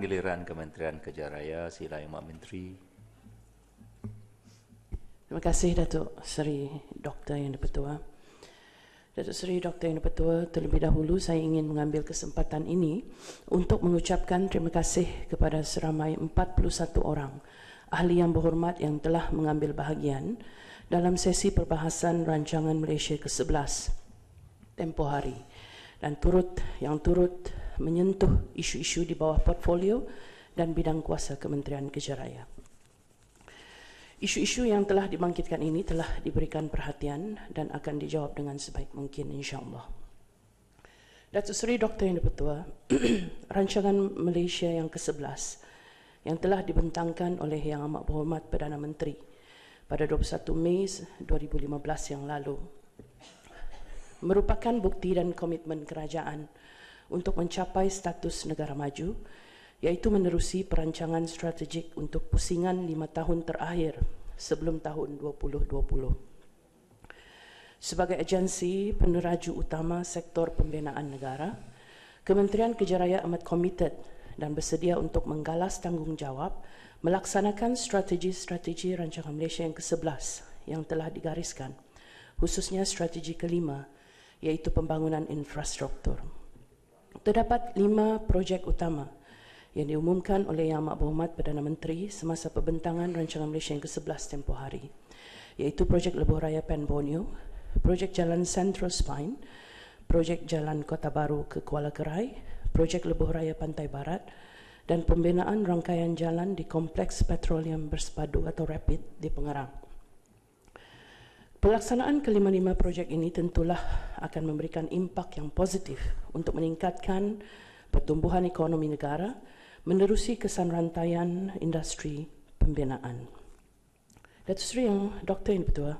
giliran Kementerian Kejaraya sila yang Imam Menteri. Terima kasih Datuk Seri Doktor Yang Dipertua. Datuk Seri Doktor Yang Dipertua, terlebih dahulu saya ingin mengambil kesempatan ini untuk mengucapkan terima kasih kepada seramai 41 orang ahli yang berhormat yang telah mengambil bahagian dalam sesi perbahasan rancangan Malaysia ke-11 tempoh hari dan turut yang turut menyentuh isu-isu di bawah portfolio dan bidang kuasa Kementerian Kejaraya. Isu-isu yang telah dibangkitkan ini telah diberikan perhatian dan akan dijawab dengan sebaik mungkin insya-Allah. Datuk Seri Dr. Yang Dipertua, rancangan Malaysia yang ke-11 yang telah dibentangkan oleh Yang Amat Berhormat Perdana Menteri pada 21 Mei 2015 yang lalu merupakan bukti dan komitmen kerajaan untuk mencapai status negara maju iaitu menerusi perancangan strategik untuk pusingan lima tahun terakhir sebelum tahun 2020. Sebagai agensi peneraju utama sektor pembinaan negara, Kementerian Kejaraya amat komited dan bersedia untuk menggalas tanggungjawab melaksanakan strategi-strategi Rancangan Malaysia yang ke-11 yang telah digariskan, khususnya strategi kelima iaitu pembangunan infrastruktur. Terdapat lima projek utama yang diumumkan oleh Yang Amat Berhormat Perdana Menteri semasa pembentangan Rancangan Malaysia yang ke-11 tempoh hari iaitu projek Lebuh Raya Pan Borneo, projek Jalan Central Spine, projek Jalan Kota Baru ke Kuala Kerai, projek Lebuh Raya Pantai Barat dan pembinaan rangkaian jalan di Kompleks Petroleum Bersepadu atau Rapid di Pengerang. Pelaksanaan kelima-lima projek ini tentulah akan memberikan impak yang positif untuk meningkatkan pertumbuhan ekonomi negara menerusi kesan rantaian industri pembinaan. Datuk Seri yang Doktor yang Pertua,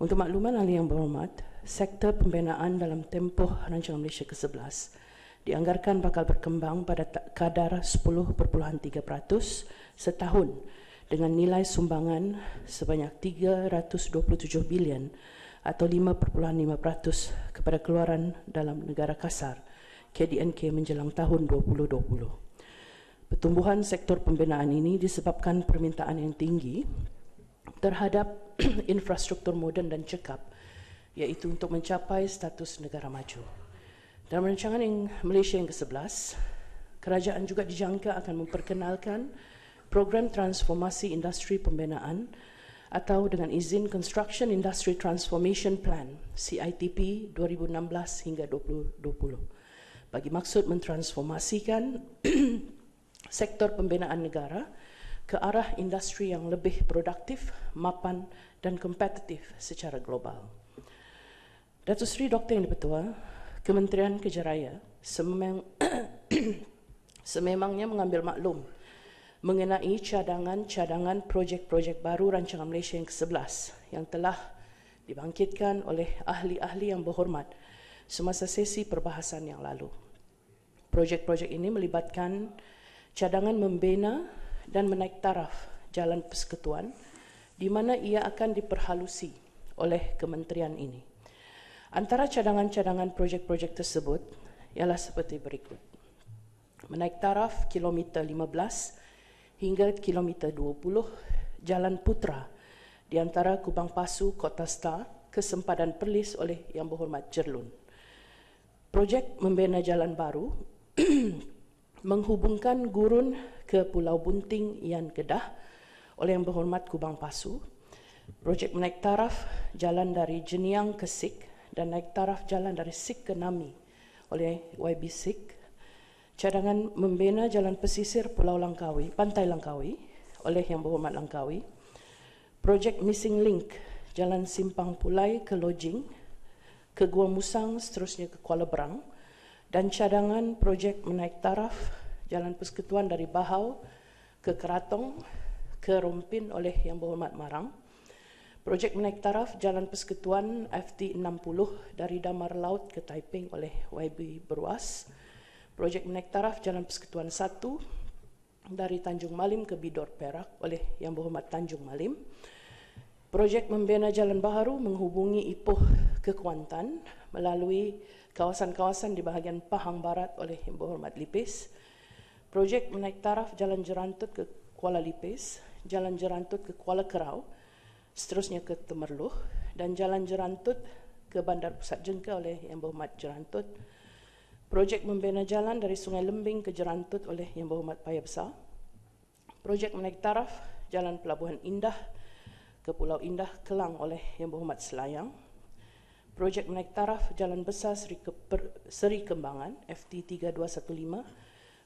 untuk makluman ahli yang berhormat, sektor pembinaan dalam tempoh Rancangan Malaysia ke-11 dianggarkan bakal berkembang pada kadar 10.3% setahun dengan nilai sumbangan sebanyak 327 bilion atau 5.5% kepada keluaran dalam negara kasar KDNK menjelang tahun 2020. Pertumbuhan sektor pembinaan ini disebabkan permintaan yang tinggi terhadap infrastruktur moden dan cekap iaitu untuk mencapai status negara maju. Dalam rancangan yang Malaysia yang ke-11, kerajaan juga dijangka akan memperkenalkan Program Transformasi Industri Pembinaan atau dengan izin Construction Industry Transformation Plan CITP 2016 hingga 2020 bagi maksud mentransformasikan sektor pembinaan negara ke arah industri yang lebih produktif, mapan dan kompetitif secara global. Datuk Seri Doktor yang dipertua, Kementerian Kejaraya sememangnya mengambil maklum mengenai cadangan-cadangan projek-projek baru Rancangan Malaysia yang ke-11 yang telah dibangkitkan oleh ahli-ahli yang berhormat semasa sesi perbahasan yang lalu. Projek-projek ini melibatkan cadangan membina dan menaik taraf jalan persekutuan di mana ia akan diperhalusi oleh kementerian ini. Antara cadangan-cadangan projek-projek tersebut ialah seperti berikut. Menaik taraf kilometer hingga kilometer 20 Jalan Putra di antara Kubang Pasu, Kota Star, kesempadan perlis oleh Yang Berhormat Jerlun. Projek membina jalan baru menghubungkan gurun ke Pulau Bunting yang Kedah oleh Yang Berhormat Kubang Pasu. Projek menaik taraf jalan dari Jeniang ke Sik dan naik taraf jalan dari Sik ke Nami oleh YB Sik cadangan membina jalan pesisir Pulau Langkawi, Pantai Langkawi oleh Yang Berhormat Langkawi, projek Missing Link, jalan Simpang Pulai ke Lojing, ke Gua Musang seterusnya ke Kuala Berang dan cadangan projek menaik taraf jalan persekutuan dari Bahau ke Keratong ke Rumpin oleh Yang Berhormat Marang. Projek menaik taraf jalan persekutuan FT60 dari Damar Laut ke Taiping oleh YB Beruas projek menaik taraf Jalan Persekutuan 1 dari Tanjung Malim ke Bidor Perak oleh Yang Berhormat Tanjung Malim. Projek membina jalan baharu menghubungi Ipoh ke Kuantan melalui kawasan-kawasan di bahagian Pahang Barat oleh Yang Berhormat Lipis. Projek menaik taraf Jalan Jerantut ke Kuala Lipis, Jalan Jerantut ke Kuala Kerau, seterusnya ke Temerloh dan Jalan Jerantut ke Bandar Pusat Jengka oleh Yang Berhormat Jerantut projek membina jalan dari Sungai Lembing ke Jerantut oleh Yang Berhormat Paya Besar, projek menaik taraf Jalan Pelabuhan Indah ke Pulau Indah Kelang oleh Yang Berhormat Selayang, projek menaik taraf Jalan Besar Seri, Keper, Seri Kembangan FT3215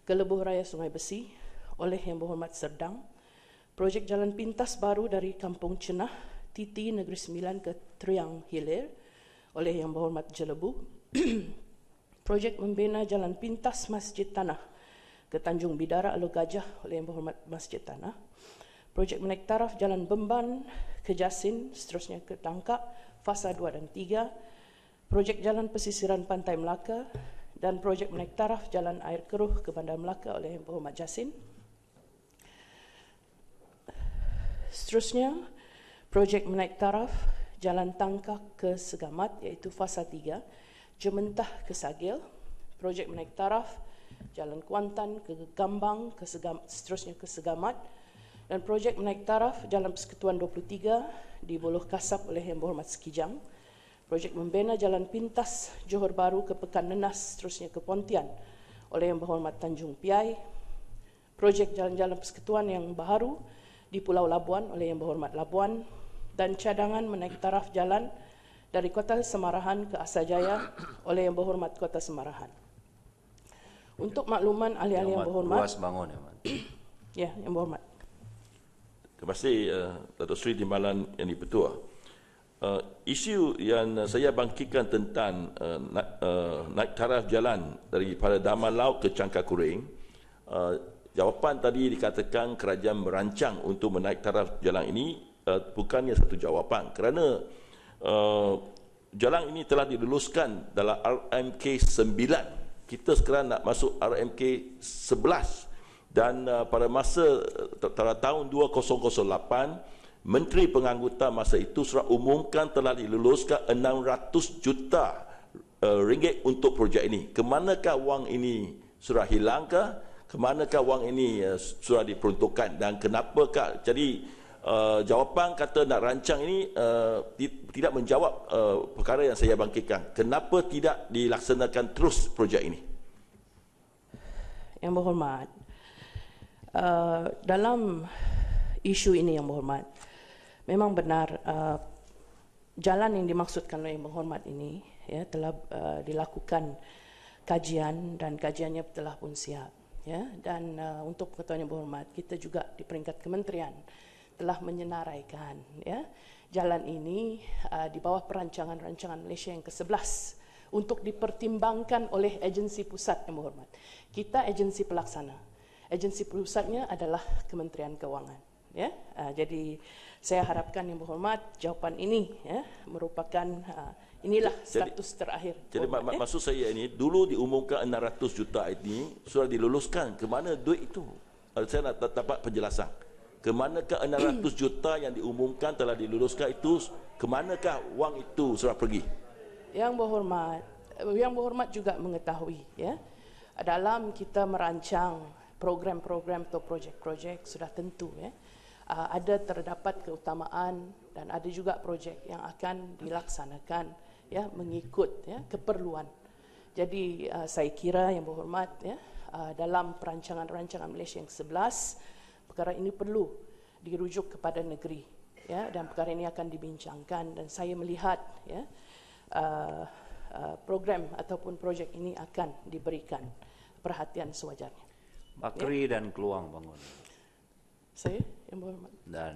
ke Lebuh Raya Sungai Besi oleh Yang Berhormat Serdang, projek jalan pintas baru dari Kampung Cenah, Titi Negeri Sembilan ke Triang Hilir oleh Yang Berhormat Jelebu, projek membina jalan pintas Masjid Tanah ke Tanjung Bidara Alu Gajah oleh Yang Berhormat Masjid Tanah. Projek menaik taraf Jalan Bemban ke Jasin, seterusnya ke Tangkak, Fasa 2 dan 3. Projek Jalan Pesisiran Pantai Melaka dan projek menaik taraf Jalan Air Keruh ke Bandar Melaka oleh Yang Berhormat Jasin. Seterusnya, projek menaik taraf Jalan Tangkak ke Segamat iaitu Fasa Jementah ke Sagil, projek menaik taraf, Jalan Kuantan ke Gambang, ke Segam, seterusnya ke Segamat dan projek menaik taraf Jalan Persekutuan 23 di Buloh Kasap oleh Yang Berhormat Sekijang. Projek membina Jalan Pintas Johor Baru ke Pekan Nenas seterusnya ke Pontian oleh Yang Berhormat Tanjung Piai. Projek Jalan-Jalan Persekutuan yang baru di Pulau Labuan oleh Yang Berhormat Labuan dan cadangan menaik taraf jalan dari Kota Semarahan ke Asajaya oleh yang berhormat Kota Semarahan. Untuk makluman ahli-ahli yang, berhormat. Luas bangun ya, ya, yang berhormat. Terpasti uh, eh, Datuk Seri Timbalan yang dipertua. Uh, isu yang saya bangkitkan tentang uh, na- uh, naik taraf jalan daripada Damar Laut ke Cangkak Kuring, uh, jawapan tadi dikatakan kerajaan merancang untuk menaik taraf jalan ini uh, bukannya satu jawapan kerana Eh, jalan ini telah diluluskan dalam RMK 9. Kita sekarang nak masuk RMK 11 dan uh, pada masa eh, pada tahun 2008 Menteri Pengangkutan masa itu surat umumkan telah diluluskan 600 juta uh, ringgit untuk projek ini. Kemanakah wang ini surat hilangkah? ke? Kemanakah wang ini uh, surat diperuntukkan dan kenapakah? Jadi uh, jawapan kata nak rancang ini uh, tidak menjawab uh, perkara yang saya bangkitkan. Kenapa tidak dilaksanakan terus projek ini? Yang berhormat, uh, dalam isu ini yang berhormat, memang benar uh, jalan yang dimaksudkan oleh yang berhormat ini ya telah uh, dilakukan kajian dan kajiannya telah pun siap ya dan uh, untuk ketuanya berhormat kita juga di peringkat kementerian telah menyenaraikan ya jalan ini uh, di bawah perancangan rancangan Malaysia yang ke-11 untuk dipertimbangkan oleh agensi pusat yang berhormat. Kita agensi pelaksana. Agensi pusatnya adalah Kementerian Kewangan ya. Uh, jadi saya harapkan yang berhormat jawapan ini ya merupakan uh, inilah jadi, status terakhir. Jadi mak, mak, maksud saya ini dulu diumumkan 600 juta ini sudah diluluskan ke mana duit itu? saya nak dapat penjelasan. Kemanakah 600 juta yang diumumkan telah diluluskan itu? Kemanakah wang itu sudah pergi? Yang berhormat, yang berhormat juga mengetahui ya. Dalam kita merancang program-program atau projek-projek sudah tentu ya. Ah, ada terdapat keutamaan dan ada juga projek yang akan dilaksanakan ya mengikut ya keperluan. Jadi ah, saya kira yang berhormat ya ah, dalam perancangan-perancangan Malaysia yang sebelas perkara ini perlu dirujuk kepada negeri ya dan perkara ini akan dibincangkan dan saya melihat ya uh, uh, program ataupun projek ini akan diberikan perhatian sewajarnya Bakri ya. dan Keluang bangun saya yang berhormat dan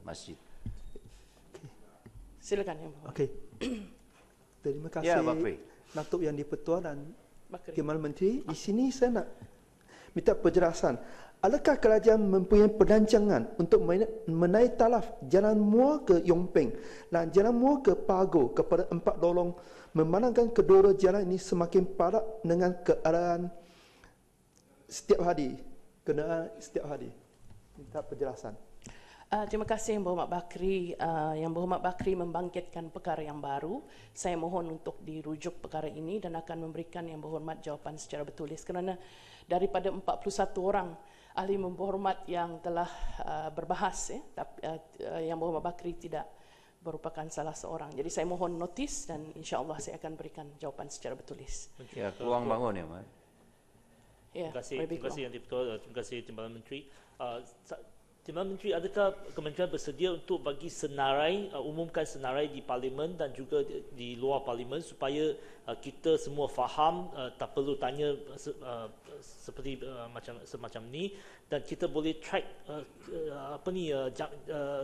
masjid silakan yang berhormat okay. terima kasih ya, Bakri. Natuk Yang di Dipertua dan Bakri. Kemal Menteri di sini saya nak minta penjelasan Adakah kerajaan mempunyai perancangan untuk menaik talaf jalan mua ke Yongping dan jalan mua ke Pago kepada empat dolong memandangkan kedua jalan ini semakin parah dengan keadaan setiap hari? Kena setiap hari. Minta penjelasan. Uh, terima kasih Yang Berhormat Bakri. Uh, yang Berhormat Bakri membangkitkan perkara yang baru. Saya mohon untuk dirujuk perkara ini dan akan memberikan Yang Berhormat jawapan secara bertulis kerana daripada 41 orang ahli berhormat yang telah uh, berbahas ya tapi uh, uh, yang Muhammad Bakri tidak merupakan salah seorang. Jadi saya mohon notis dan insya-Allah saya akan berikan jawapan secara bertulis. Ya, peluang bangun ya, Mak. Ya. Terima kasih, terima kasih yang dipertua, uh, terima kasih Timbalan Menteri. Uh, Timbalan Menteri, adakah kementerian bersedia untuk bagi senarai, uh, umumkan senarai di parlimen dan juga di, di luar parlimen supaya uh, kita semua faham uh, tak perlu tanya uh, seperti uh, macam semacam ni dan kita boleh track uh, uh, apa ni uh, jam, uh,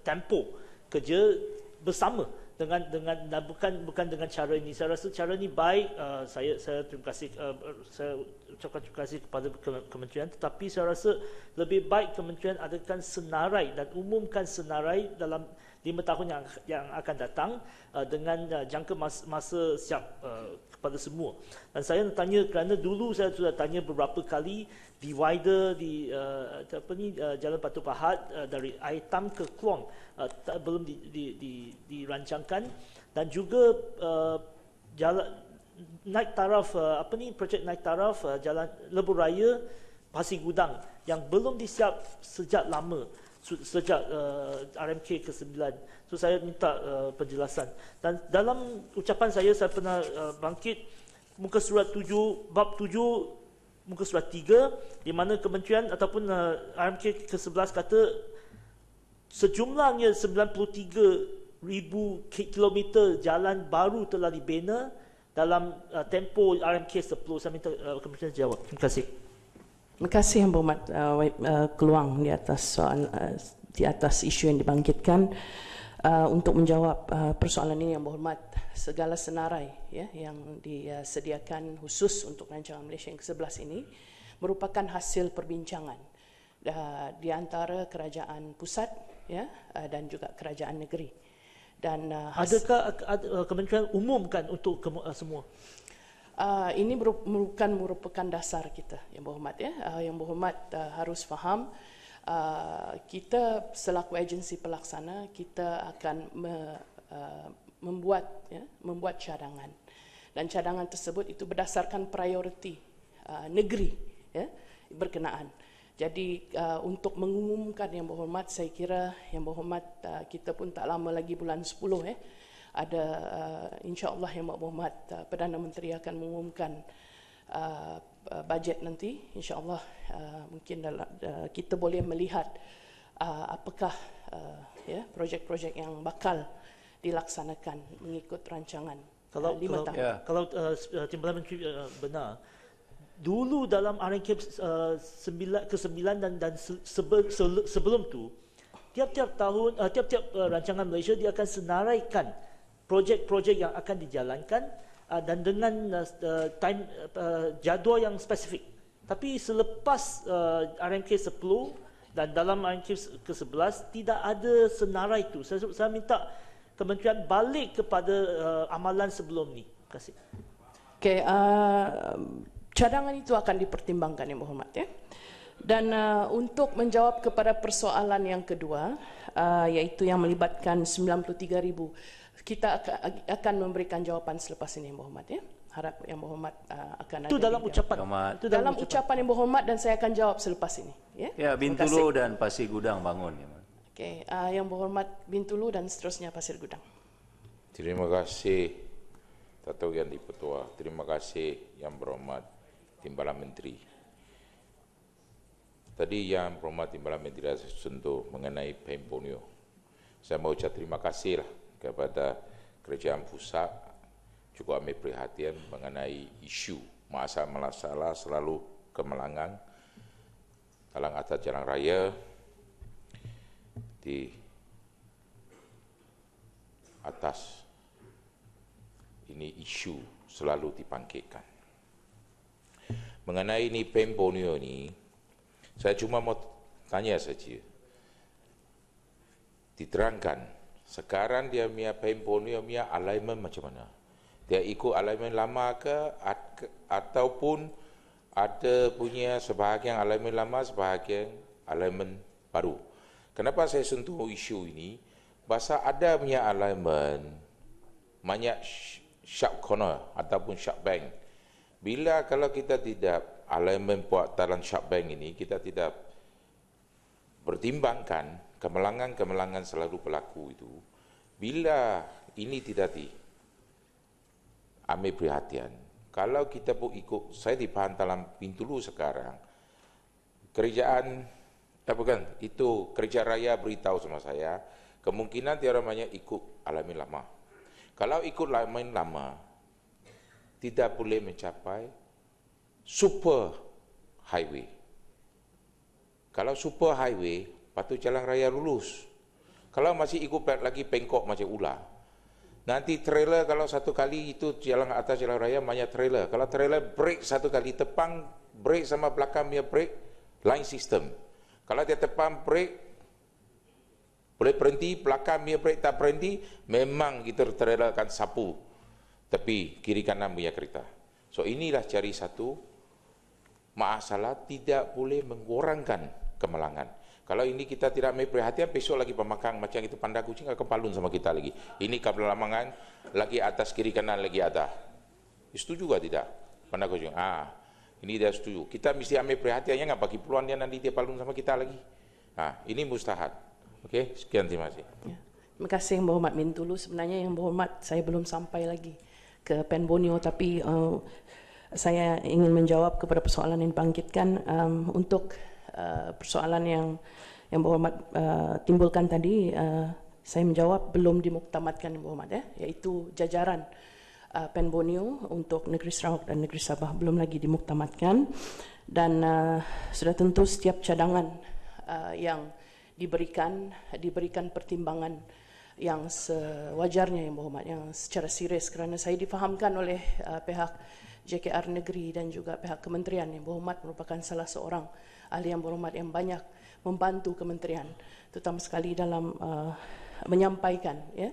tempo kerja bersama dengan dengan dan bukan bukan dengan cara ini saya rasa cara ini baik uh, saya saya terima kasih uh, saya ucapkan terima kasih kepada kementerian tetapi saya rasa lebih baik kementerian adakan senarai dan umumkan senarai dalam 5 tahun yang yang akan datang uh, dengan uh, jangka masa, masa siap uh, kepada semua. Dan saya tanya kerana dulu saya sudah tanya beberapa kali di wider di uh, apa ni uh, Jalan Batu Pahat uh, dari Aitam ke Kluang uh, belum di, di, di, dirancangkan dan juga uh, jalan naik taraf uh, apa ni projek naik taraf uh, jalan lebuh raya pasir gudang yang belum disiap sejak lama sejak uh, RMK ke-9. So saya minta uh, penjelasan. Dan dalam ucapan saya saya pernah uh, bangkit muka surat 7 bab 7 muka surat tiga, di mana kementerian ataupun uh, RMK ke-11 kata sejumlahnya 93,000 km jalan baru telah dibina dalam uh, tempoh RMK 10. Saya minta uh, kementerian jawab. Terima kasih. Terima kasih yang berhormat uh, uh, keluang di atas soalan uh, di atas isu yang dibangkitkan uh, untuk menjawab uh, persoalan ini yang berhormat segala senarai ya yang disediakan khusus untuk rancangan Malaysia yang ke-11 ini merupakan hasil perbincangan uh, di antara kerajaan pusat ya uh, dan juga kerajaan negeri dan uh, adakah ad, uh, kementerian umumkan untuk uh, semua Uh, ini merupakan merupakan dasar kita yang berhormat ya. Uh, yang berhormat uh, harus faham uh, kita selaku agensi pelaksana kita akan me, uh, membuat ya, membuat cadangan dan cadangan tersebut itu berdasarkan prioriti uh, negeri ya, berkenaan. Jadi uh, untuk mengumumkan yang berhormat saya kira yang berhormat uh, kita pun tak lama lagi bulan 10 ya. Eh, ada uh, insyaallah yang Mak Muhammad uh, Perdana Menteri akan mengumumkan uh, bajet nanti insyaallah uh, mungkin dalam, uh, kita boleh melihat uh, apakah uh, ya yeah, projek-projek yang bakal dilaksanakan mengikut rancangan uh, kalau uh, lima kalau, tahun. Yeah. kalau uh, uh, timbalan menteri uh, benar dulu dalam RNKP uh, ke-9 dan dan sebelum, sebelum tu tiap-tiap tahun uh, tiap-tiap uh, rancangan Malaysia dia akan senaraikan projek-projek yang akan dijalankan uh, dan dengan uh, time uh, jadual yang spesifik. Tapi selepas uh, RMK 10 dan dalam RMK ke-11 tidak ada senarai itu. Saya, saya minta kementerian balik kepada uh, amalan sebelum ni. Terima kasih. Okay, uh, cadangan itu akan dipertimbangkan ya Muhammad ya. Dan uh, untuk menjawab kepada persoalan yang kedua uh, yaitu yang melibatkan 93,000 ribu kita akan memberikan jawapan selepas ini yang Muhammad ya. Harap yang Muhammad uh, akan ada. Itu dalam ucapan. Itu dalam, ucapan yang Muhammad dan saya akan jawab selepas ini ya. Ya, Bintulu dan Pasir Gudang bangun ya. Okey, uh, yang berhormat Bintulu dan seterusnya Pasir Gudang. Terima kasih Tato Gian Diputua. Terima kasih yang berhormat Timbalan Menteri. Tadi yang berhormat Timbalan Menteri saya sentuh mengenai Pemponio. Saya mau ucap terima kasih lah kepada kerajaan pusat cukup ambil perhatian mengenai isu masa masalah selalu kemalangan dalam atas jalan raya di atas ini isu selalu dipangkitkan. Mengenai ini pembunuh ini, saya cuma mau tanya saja. Diterangkan sekarang dia punya paintball dia punya alignment macam mana? Dia ikut alignment lama ke at, ataupun ada punya sebahagian alignment lama, sebahagian alignment baru. Kenapa saya sentuh isu ini? Bahasa ada punya alignment banyak sharp corner ataupun sharp bank. Bila kalau kita tidak alignment buat talan sharp bank ini, kita tidak pertimbangkan kemelangan-kemelangan selalu berlaku itu bila ini tidak di ambil perhatian kalau kita pun ikut saya di dalam pintu lu sekarang kerjaan eh bukan itu kerja raya beritahu sama saya kemungkinan tiada namanya ikut alami lama kalau ikut alami lama tidak boleh mencapai super highway kalau super highway Patut jalan raya lulus. Kalau masih ikut plat lagi pengkok macam ular. Nanti trailer kalau satu kali itu jalan atas jalan raya banyak trailer. Kalau trailer break satu kali tepang break sama belakang dia break line system. Kalau dia tepang break boleh berhenti belakang dia break tak berhenti memang kita trailer akan sapu. Tapi kiri kanan punya kereta. So inilah cari satu masalah tidak boleh mengurangkan kemalangan. Kalau ini kita tidak ambil perhatian, besok lagi pemakang macam itu panda kucing akan palun sama kita lagi. Ini kapal lamangan lagi atas kiri kanan lagi ada. Setuju juga tidak? Panda kucing. Ah, ini dia setuju. Kita mesti ambil perhatiannya nggak bagi puluhan dia nanti dia palun sama kita lagi. Nah, ini mustahat. Oke, okay? sekian terima kasih. Ya. Terima kasih yang berhormat Min dulu. Sebenarnya yang berhormat saya belum sampai lagi ke Penbonio tapi uh, saya ingin menjawab kepada persoalan yang dibangkitkan um, untuk Eh, persoalan yang yang berhormat uh, eh, timbulkan tadi uh, saya menjawab belum dimuktamadkan Yang Berhormat ya iaitu jajaran uh, Pen untuk negeri Sarawak dan negeri Sabah belum lagi dimuktamadkan dan uh, sudah tentu setiap cadangan uh, yang diberikan diberikan pertimbangan yang sewajarnya Yang Berhormat yang secara serius kerana saya difahamkan oleh uh, pihak JKR negeri dan juga pihak kementerian Yang Berhormat merupakan salah seorang ahli yang berhormat yang banyak membantu kementerian terutama sekali dalam uh, menyampaikan ya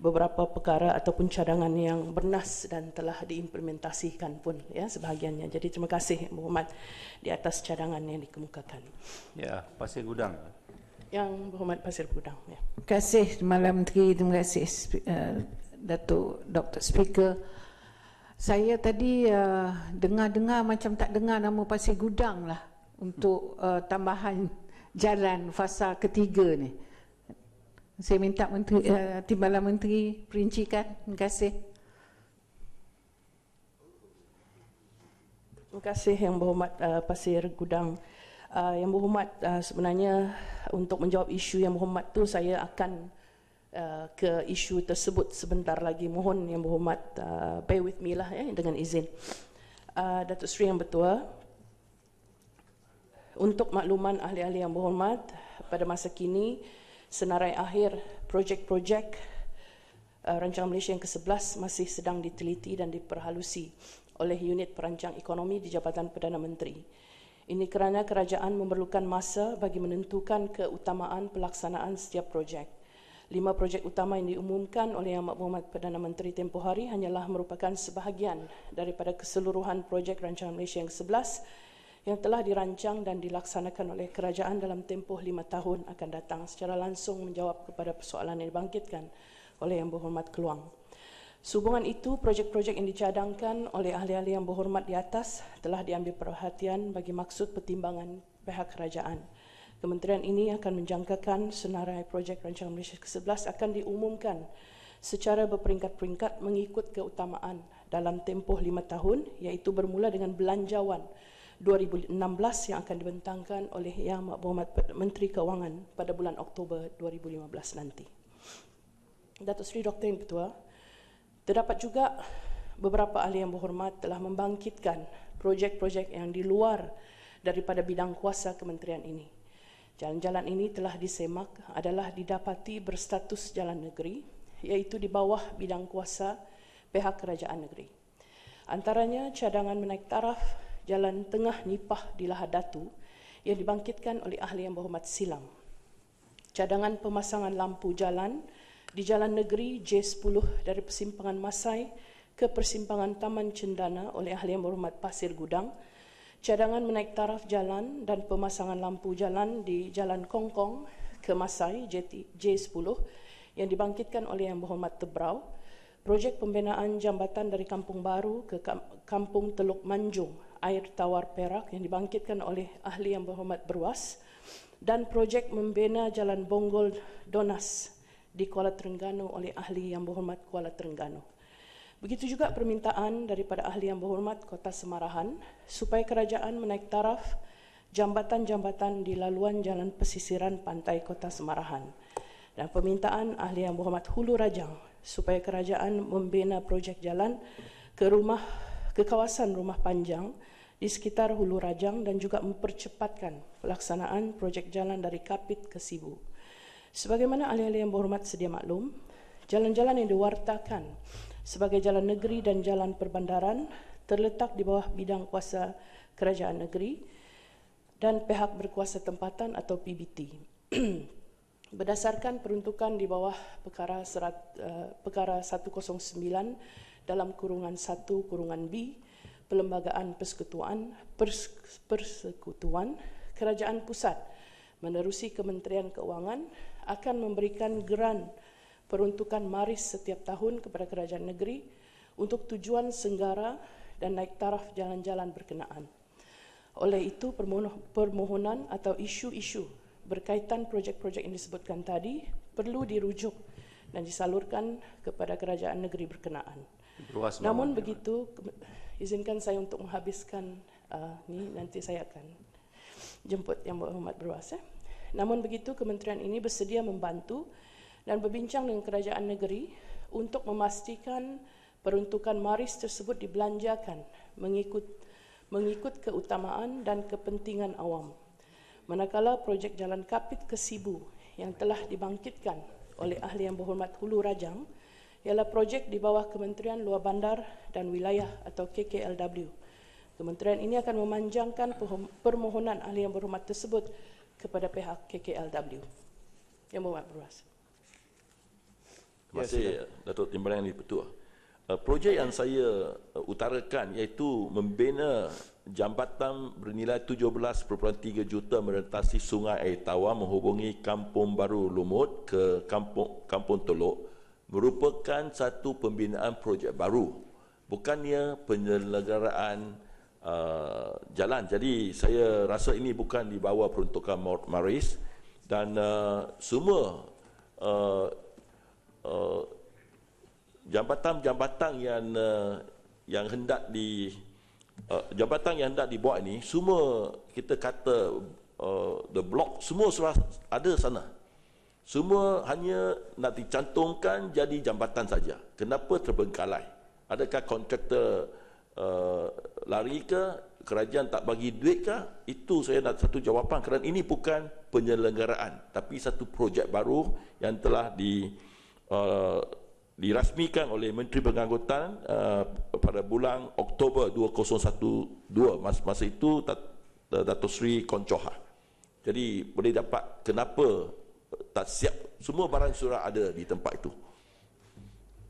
beberapa perkara ataupun cadangan yang bernas dan telah diimplementasikan pun ya sebahagiannya. Jadi terima kasih Muhammad di atas cadangan yang dikemukakan. Ya, Pasir Gudang. Yang Muhammad Pasir Gudang. Ya. Terima kasih Malam tadi, terima kasih uh, Datuk Dr. Speaker. Saya tadi uh, dengar-dengar macam tak dengar nama Pasir Gudang lah untuk uh, tambahan jalan fasa ketiga ni. Saya minta menteri, uh, timbalan menteri perincikan. Terima kasih. Terima kasih Yang Berhormat uh, Pasir Gudang. Uh, yang Berhormat uh, sebenarnya untuk menjawab isu Yang Berhormat tu saya akan uh, ke isu tersebut sebentar lagi. Mohon Yang Berhormat uh, bear with me lah ya, dengan izin. Uh, Datuk Seri Yang Bertuah, untuk makluman ahli-ahli yang berhormat, pada masa kini senarai akhir projek-projek eh, Rancangan Malaysia yang ke-11 masih sedang diteliti dan diperhalusi oleh unit perancang ekonomi di Jabatan Perdana Menteri. Ini kerana kerajaan memerlukan masa bagi menentukan keutamaan pelaksanaan setiap projek. Lima projek utama yang diumumkan oleh Yang Berhormat Perdana Menteri tempoh hari hanyalah merupakan sebahagian daripada keseluruhan projek Rancangan Malaysia yang ke-11 yang telah dirancang dan dilaksanakan oleh kerajaan dalam tempoh lima tahun akan datang secara langsung menjawab kepada persoalan yang dibangkitkan oleh Yang Berhormat Keluang. Sehubungan itu, projek-projek yang dicadangkan oleh ahli-ahli yang berhormat di atas telah diambil perhatian bagi maksud pertimbangan pihak kerajaan. Kementerian ini akan menjangkakan senarai projek Rancangan Malaysia ke-11 akan diumumkan secara berperingkat-peringkat mengikut keutamaan dalam tempoh lima tahun iaitu bermula dengan belanjawan 2016 yang akan dibentangkan oleh Yang Mahmat Menteri Kewangan pada bulan Oktober 2015 nanti. Datuk Seri Dr. Yang Ketua, terdapat juga beberapa ahli yang berhormat telah membangkitkan projek-projek yang di luar daripada bidang kuasa kementerian ini. Jalan-jalan ini telah disemak adalah didapati berstatus jalan negeri iaitu di bawah bidang kuasa pihak kerajaan negeri. Antaranya cadangan menaik taraf jalan tengah nipah di lahad datu yang dibangkitkan oleh ahli yang berhormat silam. Cadangan pemasangan lampu jalan di jalan negeri J10 dari persimpangan Masai ke persimpangan Taman Cendana oleh ahli yang berhormat Pasir Gudang. Cadangan menaik taraf jalan dan pemasangan lampu jalan di jalan Kongkong ke Masai J10 yang dibangkitkan oleh yang berhormat Tebrau. Projek pembinaan jambatan dari Kampung Baru ke Kampung Teluk Manjung air tawar Perak yang dibangkitkan oleh ahli yang berhormat Beruas dan projek membina jalan Bonggol Donas di Kuala Terengganu oleh ahli yang berhormat Kuala Terengganu. Begitu juga permintaan daripada ahli yang berhormat Kota Semarahan supaya kerajaan menaik taraf jambatan-jambatan di laluan jalan pesisiran pantai Kota Semarahan dan permintaan ahli yang berhormat Hulu Rajang supaya kerajaan membina projek jalan ke rumah ke kawasan rumah panjang di sekitar Hulu Rajang dan juga mempercepatkan pelaksanaan projek jalan dari Kapit ke Sibu. Sebagaimana ahli-ahli yang berhormat sedia maklum, jalan-jalan yang diwartakan sebagai jalan negeri dan jalan perbandaran terletak di bawah bidang kuasa kerajaan negeri dan pihak berkuasa tempatan atau PBT. Berdasarkan peruntukan di bawah perkara, serat, uh, perkara 109 dalam kurungan 1 kurungan B Perlembagaan Persekutuan, Persekutuan Kerajaan Pusat menerusi Kementerian Keuangan akan memberikan geran peruntukan maris setiap tahun kepada kerajaan negeri untuk tujuan senggara dan naik taraf jalan-jalan berkenaan. Oleh itu, permohonan atau isu-isu berkaitan projek-projek yang disebutkan tadi perlu dirujuk dan disalurkan kepada kerajaan negeri berkenaan. Namun begitu, izinkan saya untuk menghabiskan uh, ni nanti saya akan jemput yang berhormat berwasa. Eh. Namun begitu kementerian ini bersedia membantu dan berbincang dengan kerajaan negeri untuk memastikan peruntukan maris tersebut dibelanjakan mengikut mengikut keutamaan dan kepentingan awam. Manakala projek jalan kapit ke Sibu yang telah dibangkitkan oleh ahli yang berhormat Hulu Rajang ialah projek di bawah Kementerian Luar Bandar dan Wilayah atau KKLW. Kementerian ini akan memanjangkan permohonan ahli yang berhormat tersebut kepada pihak KKLW. Yang berhormat beruas. Terima ya, kasih Datuk Timbalan yang dipertua. Uh, projek yang saya uh, utarakan iaitu membina jambatan bernilai 17.3 juta merentasi sungai Air Tawar menghubungi Kampung Baru Lumut ke Kampung, Kampung Teluk merupakan satu pembinaan projek baru bukannya penyelenggaraan uh, jalan jadi saya rasa ini bukan di bawah peruntukan Maris dan uh, semua uh, uh, jambatan-jambatan yang uh, yang hendak di uh, jambatan yang hendak dibuat ini semua kita kata uh, the block semua sudah ada sana semua hanya nak dicantumkan jadi jambatan saja. Kenapa terbengkalai? Adakah kontraktor uh, lari ke? Kerajaan tak bagi duit ke? Itu saya nak satu jawapan kerana ini bukan penyelenggaraan tapi satu projek baru yang telah di uh, dirasmikan oleh Menteri Pengangkutan uh, eh, pada bulan Oktober 2012 masa, masa itu Dato' Sri Konchoha. Jadi boleh dapat kenapa tak siap semua barang surat ada di tempat itu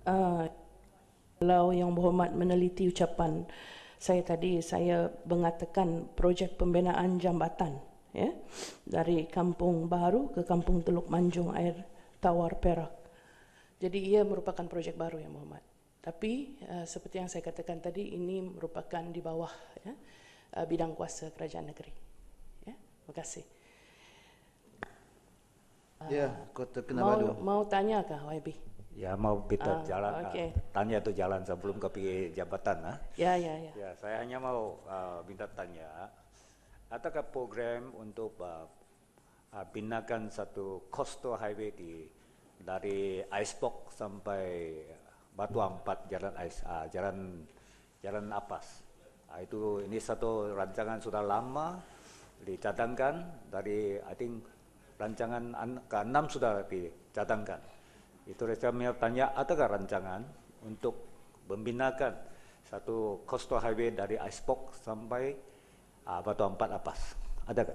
uh, kalau yang berhormat meneliti ucapan saya tadi saya mengatakan projek pembinaan jambatan ya dari kampung baru ke kampung teluk manjung air tawar perak jadi ia merupakan projek baru yang berhormat tapi uh, seperti yang saya katakan tadi ini merupakan di bawah ya uh, bidang kuasa kerajaan negeri ya terima kasih Ya, eh, Kota Kinabalu. Mau, mau tanya kah YB? Ya mau kita uh, ah, jalan, okay. uh, tanya itu jalan sebelum ke jabatan nah. Ya ya ya. Ya saya hanya mau uh, minta tanya, adakah program untuk uh, uh, binakan satu coastal highway di dari Icebox sampai Batu Ampat jalan Ais, uh, jalan jalan Apas. Uh, itu ini satu rancangan sudah lama dicadangkan dari I think rancangan ke-6 sudah dicadangkan. Itu saya tanya, adakah rancangan untuk membinakan satu coastal highway dari Icebox sampai uh, ah, Batu Ampat Apas? Adakah?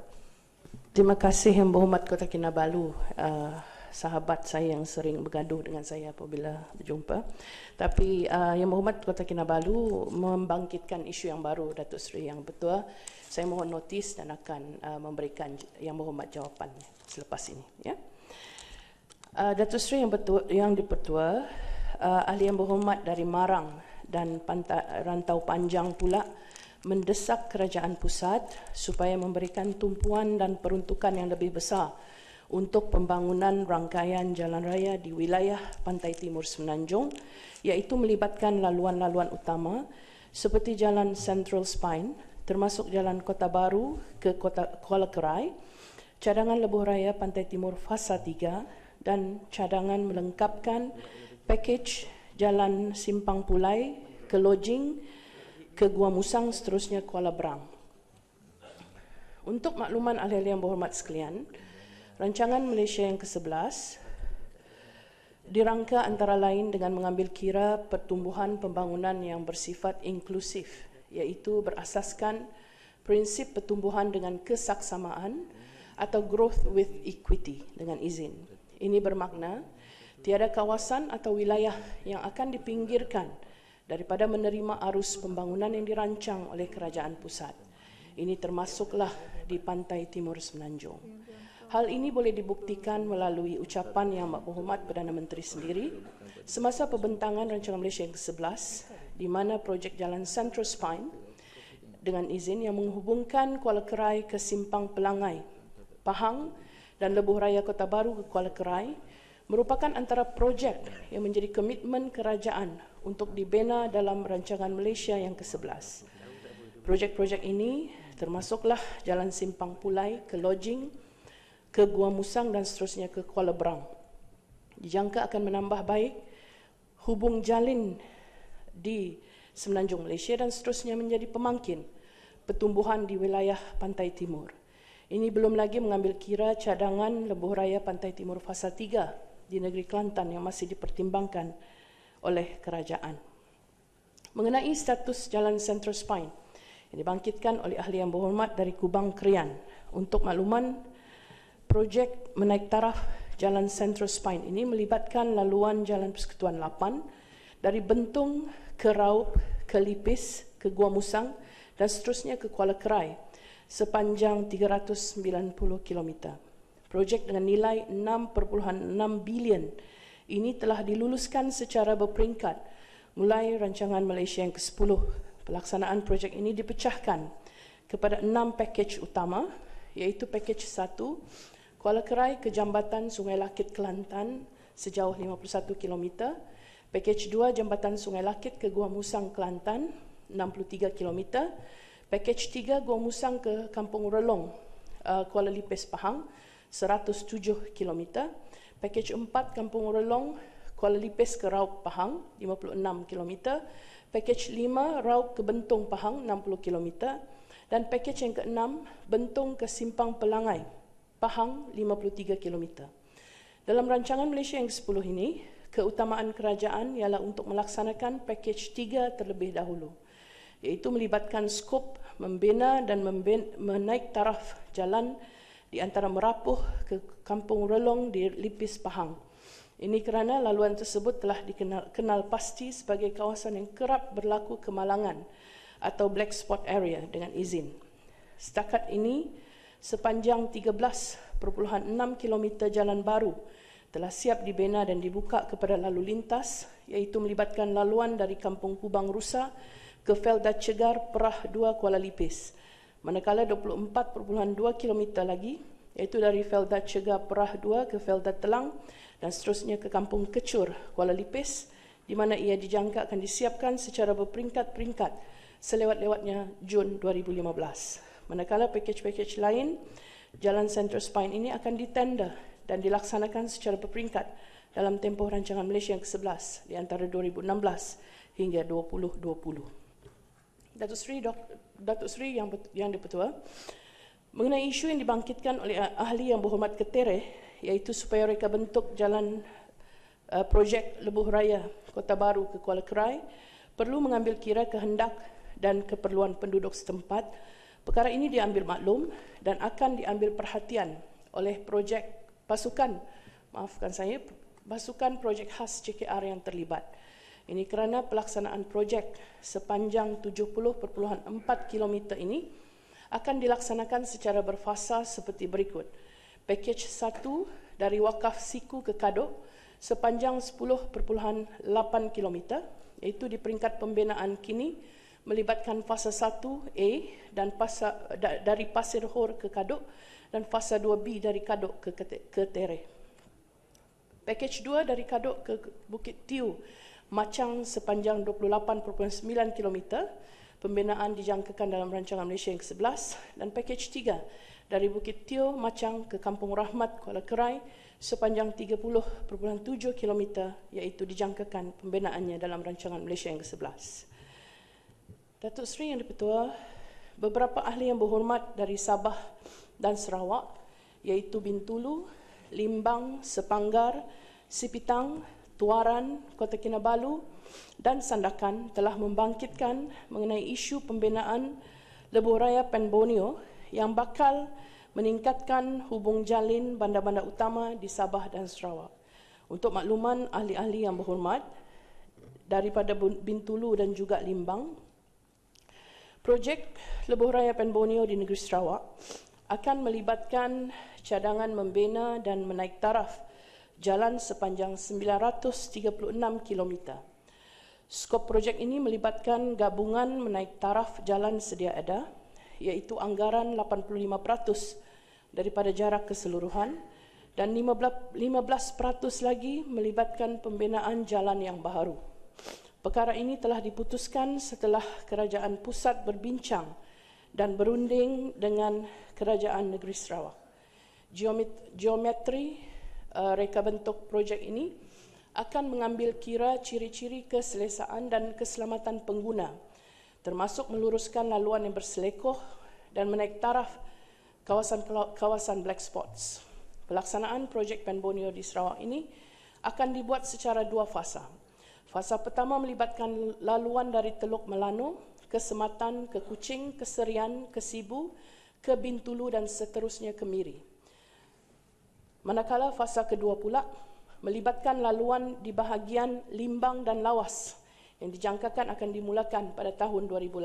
Terima kasih yang berhormat Kota Kinabalu. Uh, sahabat saya yang sering bergaduh dengan saya apabila berjumpa. Tapi uh, yang berhormat Kota Kinabalu membangkitkan isu yang baru Datuk Seri yang betul. Saya mohon notis dan akan uh, memberikan yang berhormat jawapannya selepas ini. Ya. Uh, Datuk Seri yang, bertua, yang dipertua, uh, ahli yang berhormat dari Marang dan Pantai, Rantau Panjang pula mendesak kerajaan pusat supaya memberikan tumpuan dan peruntukan yang lebih besar untuk pembangunan rangkaian jalan raya di wilayah Pantai Timur Semenanjung iaitu melibatkan laluan-laluan utama seperti Jalan Central Spine termasuk Jalan Kota Baru ke Kota Kuala Kerai cadangan lebuh raya pantai timur fasa 3 dan cadangan melengkapkan pakej jalan simpang pulai ke lodging ke gua musang seterusnya kuala Berang. untuk makluman ahli-ahli yang berhormat sekalian rancangan malaysia yang ke-11 dirangka antara lain dengan mengambil kira pertumbuhan pembangunan yang bersifat inklusif iaitu berasaskan prinsip pertumbuhan dengan kesaksamaan atau growth with equity dengan izin. Ini bermakna tiada kawasan atau wilayah yang akan dipinggirkan daripada menerima arus pembangunan yang dirancang oleh kerajaan pusat. Ini termasuklah di pantai timur Semenanjung. Hal ini boleh dibuktikan melalui ucapan yang Mak Berhormat Perdana Menteri sendiri semasa pembentangan Rancangan Malaysia yang ke-11 di mana projek Jalan Central Spine dengan izin yang menghubungkan Kuala Kerai ke Simpang Pelangai Pahang dan Lebuh Raya Kota Baru ke Kuala Kerai merupakan antara projek yang menjadi komitmen kerajaan untuk dibina dalam rancangan Malaysia yang ke-11. Projek-projek ini termasuklah Jalan Simpang Pulai ke Lodging, ke Gua Musang dan seterusnya ke Kuala Berang. Dijangka akan menambah baik hubung jalin di Semenanjung Malaysia dan seterusnya menjadi pemangkin pertumbuhan di wilayah Pantai Timur. Ini belum lagi mengambil kira cadangan lembuh raya Pantai Timur Fasa 3 di negeri Kelantan yang masih dipertimbangkan oleh kerajaan. Mengenai status Jalan Central Spine yang dibangkitkan oleh ahli yang berhormat dari Kubang Krian untuk makluman projek menaik taraf Jalan Central Spine ini melibatkan laluan Jalan Persekutuan 8 dari Bentung ke Raub ke Lipis ke Gua Musang dan seterusnya ke Kuala Kerai sepanjang 390 km. Projek dengan nilai 6.6 bilion ini telah diluluskan secara berperingkat mulai rancangan Malaysia yang ke-10. Pelaksanaan projek ini dipecahkan kepada enam pakej utama iaitu pakej 1 Kuala Kerai ke Jambatan Sungai Lakit Kelantan sejauh 51 km, pakej 2 Jambatan Sungai Lakit ke Gua Musang Kelantan 63 km, Pakej 3 Gua Musang ke Kampung Relong, uh, Kuala Lipis, Pahang, 107 km. Pakej 4 Kampung Relong, Kuala Lipis ke Raup, Pahang, 56 km. Pakej 5 Raup ke Bentong, Pahang, 60 km. Dan pakej yang ke-6, Bentong ke Simpang Pelangai, Pahang, 53 km. Dalam rancangan Malaysia yang ke-10 ini, keutamaan kerajaan ialah untuk melaksanakan pakej 3 terlebih dahulu iaitu melibatkan skop membina dan menaik taraf jalan di antara Merapuh ke Kampung Relong di Lipis Pahang. Ini kerana laluan tersebut telah dikenal kenal pasti sebagai kawasan yang kerap berlaku kemalangan atau black spot area dengan izin. Setakat ini, sepanjang 13.6 km jalan baru telah siap dibina dan dibuka kepada lalu lintas iaitu melibatkan laluan dari Kampung Kubang Rusa ke Felda Cegar Perah 2 Kuala Lipis. Manakala 24.2 km lagi iaitu dari Felda Cegar Perah 2 ke Felda Telang dan seterusnya ke Kampung Kecur Kuala Lipis di mana ia dijangka akan disiapkan secara berperingkat-peringkat selewat-lewatnya Jun 2015. Manakala pakej-pakej lain, Jalan Central Spine ini akan ditender dan dilaksanakan secara berperingkat dalam tempoh rancangan Malaysia yang ke-11 di antara 2016 hingga 2020. Datuk Seri, Datuk Seri yang, yang dipertua mengenai isu yang dibangkitkan oleh ahli yang berhormat ketereh iaitu supaya mereka bentuk jalan uh, projek Lebuh Raya Kota Baru ke Kuala Kerai perlu mengambil kira kehendak dan keperluan penduduk setempat perkara ini diambil maklum dan akan diambil perhatian oleh projek pasukan maafkan saya pasukan projek khas CKR yang terlibat. Ini kerana pelaksanaan projek sepanjang 70.4 km ini akan dilaksanakan secara berfasa seperti berikut. Pakej 1 dari wakaf Siku ke Kadok sepanjang 10.8 km iaitu di peringkat pembinaan kini melibatkan fasa 1A dan fasa dari Pasir Hor ke Kadok dan fasa 2B dari Kadok ke ke, Tereh. Pakej 2 dari Kadok ke Bukit Tiu Macang sepanjang 28.9 km pembinaan dijangkakan dalam rancangan Malaysia yang ke-11 dan pakej 3 dari Bukit Tio Macang ke Kampung Rahmat Kuala Kerai sepanjang 30.7 km iaitu dijangkakan pembinaannya dalam rancangan Malaysia yang ke-11. Datuk Seri Yang Dipertua, beberapa ahli yang berhormat dari Sabah dan Sarawak iaitu Bintulu, Limbang, Sepanggar, Sipitang, Tuaran, Kota Kinabalu dan Sandakan telah membangkitkan mengenai isu pembinaan lebuh raya Penbonio yang bakal meningkatkan hubung jalin bandar-bandar utama di Sabah dan Sarawak. Untuk makluman ahli-ahli yang berhormat daripada Bintulu dan juga Limbang, projek lebuh raya Penbonio di negeri Sarawak akan melibatkan cadangan membina dan menaik taraf jalan sepanjang 936 km. Skop projek ini melibatkan gabungan menaik taraf jalan sedia ada iaitu anggaran 85% daripada jarak keseluruhan dan 15% lagi melibatkan pembinaan jalan yang baru. Perkara ini telah diputuskan setelah kerajaan pusat berbincang dan berunding dengan kerajaan negeri Sarawak. geometri Eh, reka bentuk projek ini akan mengambil kira ciri-ciri keselesaan dan keselamatan pengguna termasuk meluruskan laluan yang berselekoh dan menaik taraf kawasan kawasan black spots. Pelaksanaan projek Penbonio di Sarawak ini akan dibuat secara dua fasa. Fasa pertama melibatkan laluan dari Teluk Melano ke Sematan, ke Kuching, ke Serian, ke Sibu, ke Bintulu dan seterusnya ke Miri. Manakala fasa kedua pula melibatkan laluan di bahagian Limbang dan Lawas yang dijangkakan akan dimulakan pada tahun 2018.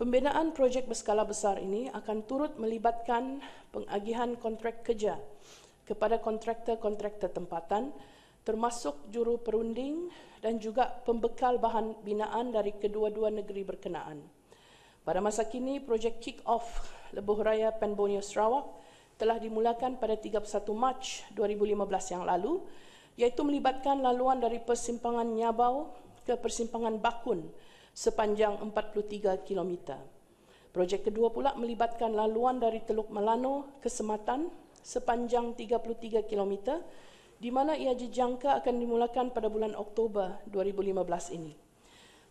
Pembinaan projek berskala besar ini akan turut melibatkan pengagihan kontrak kerja kepada kontraktor-kontraktor tempatan termasuk juru perunding dan juga pembekal bahan binaan dari kedua-dua negeri berkenaan. Pada masa kini, projek kick-off Lebuh Raya Penbonyo Sarawak telah dimulakan pada 31 Mac 2015 yang lalu iaitu melibatkan laluan dari persimpangan Nyabau ke persimpangan Bakun sepanjang 43 km. Projek kedua pula melibatkan laluan dari Teluk Melano ke Sematan sepanjang 33 km di mana ia dijangka akan dimulakan pada bulan Oktober 2015 ini.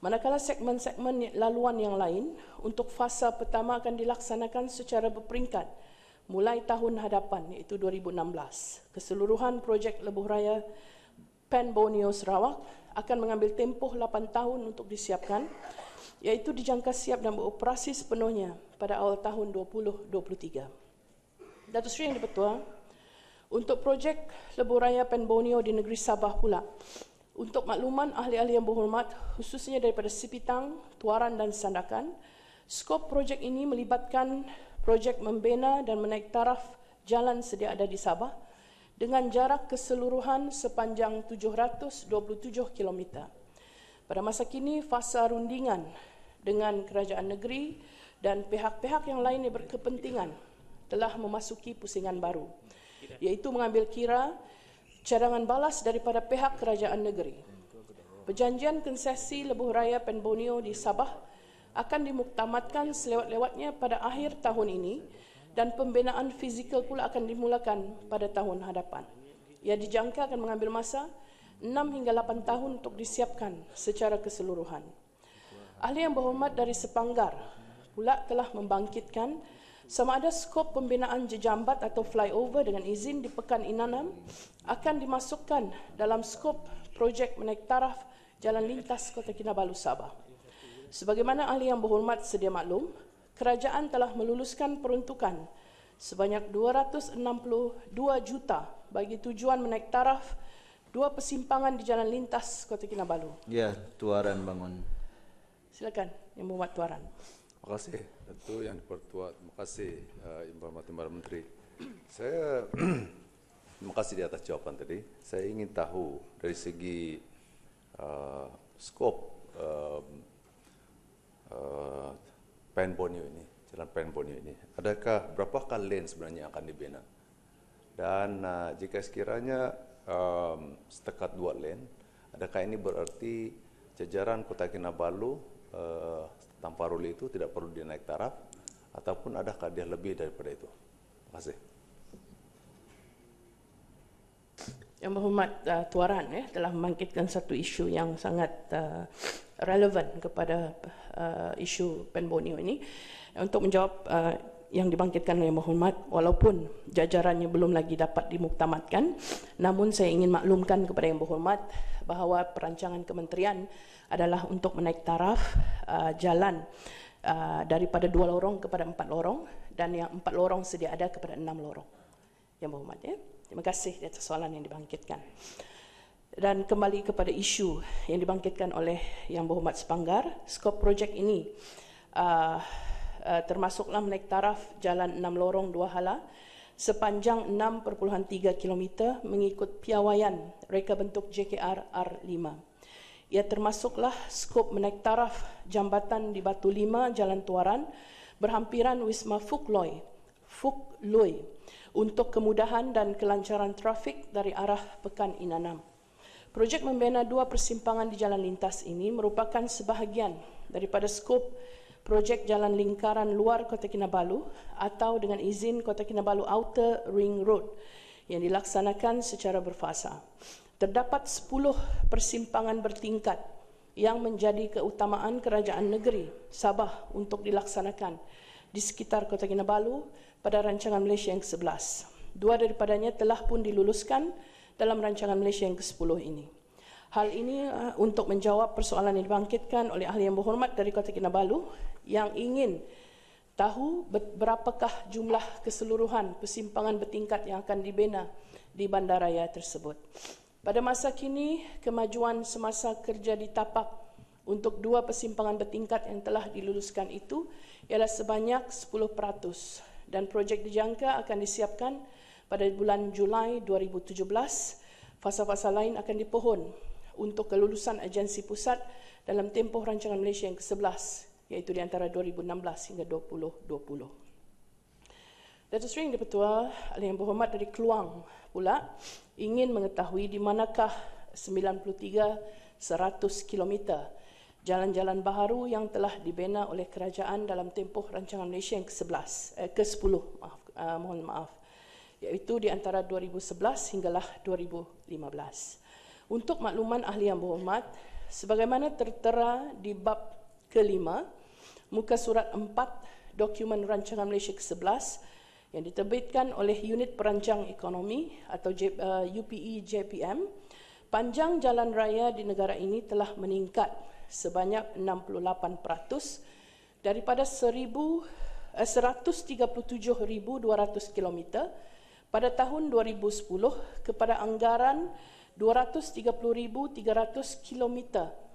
Manakala segmen-segmen laluan yang lain untuk fasa pertama akan dilaksanakan secara berperingkat mulai tahun hadapan iaitu 2016 keseluruhan projek lebuh raya Pan Borneo Sarawak akan mengambil tempoh 8 tahun untuk disiapkan iaitu dijangka siap dan beroperasi sepenuhnya pada awal tahun 2023. Datuk Seri Yang Dipertua, untuk projek lebuh raya Pan Borneo di negeri Sabah pula, untuk makluman ahli-ahli yang berhormat khususnya daripada Sipitang, Tuaran dan Sandakan, skop projek ini melibatkan projek membina dan menaik taraf jalan sedia ada di Sabah dengan jarak keseluruhan sepanjang 727 km. Pada masa kini fasa rundingan dengan kerajaan negeri dan pihak-pihak yang lain yang berkepentingan telah memasuki pusingan baru iaitu mengambil kira cadangan balas daripada pihak kerajaan negeri. Perjanjian konsesi lebuh raya Penbonio di Sabah akan dimuktamadkan selewat-lewatnya pada akhir tahun ini dan pembinaan fizikal pula akan dimulakan pada tahun hadapan. Ia dijangka akan mengambil masa 6 hingga 8 tahun untuk disiapkan secara keseluruhan. Ahli yang berhormat dari Sepanggar pula telah membangkitkan sama ada skop pembinaan jejambat atau flyover dengan izin di Pekan Inanam akan dimasukkan dalam skop projek menaik taraf jalan lintas Kota Kinabalu Sabah. Sebagaimana ahli yang berhormat sedia maklum, kerajaan telah meluluskan peruntukan sebanyak 262 juta bagi tujuan menaik taraf dua persimpangan di jalan lintas Kota Kinabalu. Ya, Tuaran Bangun. Silakan, Yang Berhormat Tuaran. Terima kasih. Tentu yang dipertua, terima kasih eh, ibu Berhormat Timbar Menteri. Saya, terima kasih di atas jawapan tadi. Saya ingin tahu dari segi uh, skop eh, Eh, pen Bonio ini, jalan Pen Bonio ini. Adakah berapakah lane sebenarnya akan dibina? Dan uh, jika sekiranya um, setekat dua lane, adakah ini berarti jajaran Kota Kinabalu uh, tanpa ruli itu tidak perlu dinaik taraf ataupun adakah dia lebih daripada itu? Terima kasih. Yang berhormat uh, Tuaran ya, telah memangkitkan satu isu yang sangat uh, relevan kepada uh, isu Pan ini untuk menjawab uh, yang dibangkitkan oleh Yang Berhormat walaupun jajarannya belum lagi dapat dimuktamadkan namun saya ingin maklumkan kepada Yang mat bahawa perancangan kementerian adalah untuk menaik taraf uh, jalan uh, daripada dua lorong kepada empat lorong dan yang empat lorong sedia ada kepada enam lorong Yang Berhormat ya. Terima kasih atas soalan yang dibangkitkan. Dan kembali kepada isu yang dibangkitkan oleh Yang Berhormat Sepanggar, skop projek ini uh, uh, termasuklah menaik taraf Jalan enam Lorong dua Hala sepanjang 6.3 km mengikut piawaian reka bentuk JKR R5. Ia termasuklah skop menaik taraf jambatan di Batu Lima Jalan Tuaran berhampiran Wisma Fukloy, Fukloy untuk kemudahan dan kelancaran trafik dari arah Pekan Inanam. Projek membina dua persimpangan di jalan lintas ini merupakan sebahagian daripada skop projek jalan lingkaran luar Kota Kinabalu atau dengan izin Kota Kinabalu Outer Ring Road yang dilaksanakan secara berfasa. Terdapat 10 persimpangan bertingkat yang menjadi keutamaan kerajaan negeri Sabah untuk dilaksanakan di sekitar Kota Kinabalu pada rancangan Malaysia yang ke-11. Dua daripadanya telah pun diluluskan dalam rancangan Malaysia yang ke-10 ini. Hal ini eh, untuk menjawab persoalan yang dibangkitkan oleh ahli yang berhormat dari Kota Kinabalu yang ingin tahu berapakah jumlah keseluruhan persimpangan bertingkat yang akan dibina di bandaraya tersebut. Pada masa kini, kemajuan semasa kerja di tapak untuk dua persimpangan bertingkat yang telah diluluskan itu ialah sebanyak 10% dan projek dijangka akan disiapkan pada bulan Julai 2017, fasa-fasa lain akan dipohon untuk kelulusan agensi pusat dalam tempoh rancangan Malaysia yang ke-11 iaitu di antara 2016 hingga 2020. Datuk Seri Yang Petua Ali Yang Berhormat dari Keluang pula ingin mengetahui di manakah 93-100 km jalan-jalan baharu yang telah dibina oleh kerajaan dalam tempoh rancangan Malaysia yang ke-11 eh, ke-10 eh, mohon maaf iaitu di antara 2011 hinggalah 2015. Untuk makluman ahli yang berhormat, sebagaimana tertera di bab kelima, muka surat 4 dokumen Rancangan Malaysia ke-11 yang diterbitkan oleh Unit Perancang Ekonomi atau eh, UPE-JPM, panjang jalan raya di negara ini telah meningkat sebanyak 68% daripada 1,000 137,200 eh, kilometer pada tahun 2010 kepada anggaran 230,300 km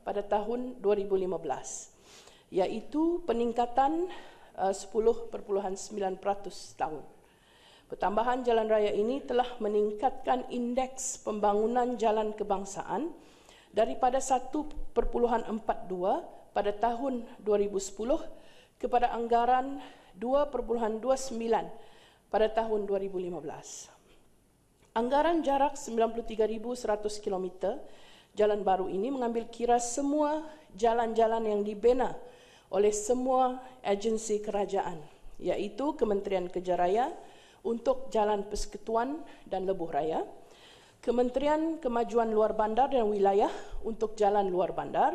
pada tahun 2015 iaitu peningkatan 10.9% uh, tahun. Pertambahan jalan raya ini telah meningkatkan indeks pembangunan jalan kebangsaan daripada 1.42 pada tahun 2010 kepada anggaran pada tahun 2015. Anggaran jarak 93,100 km jalan baru ini mengambil kira semua jalan-jalan yang dibina oleh semua agensi kerajaan iaitu Kementerian Kejaraya untuk Jalan Persekutuan dan Lebuh Raya, Kementerian Kemajuan Luar Bandar dan Wilayah untuk Jalan Luar Bandar,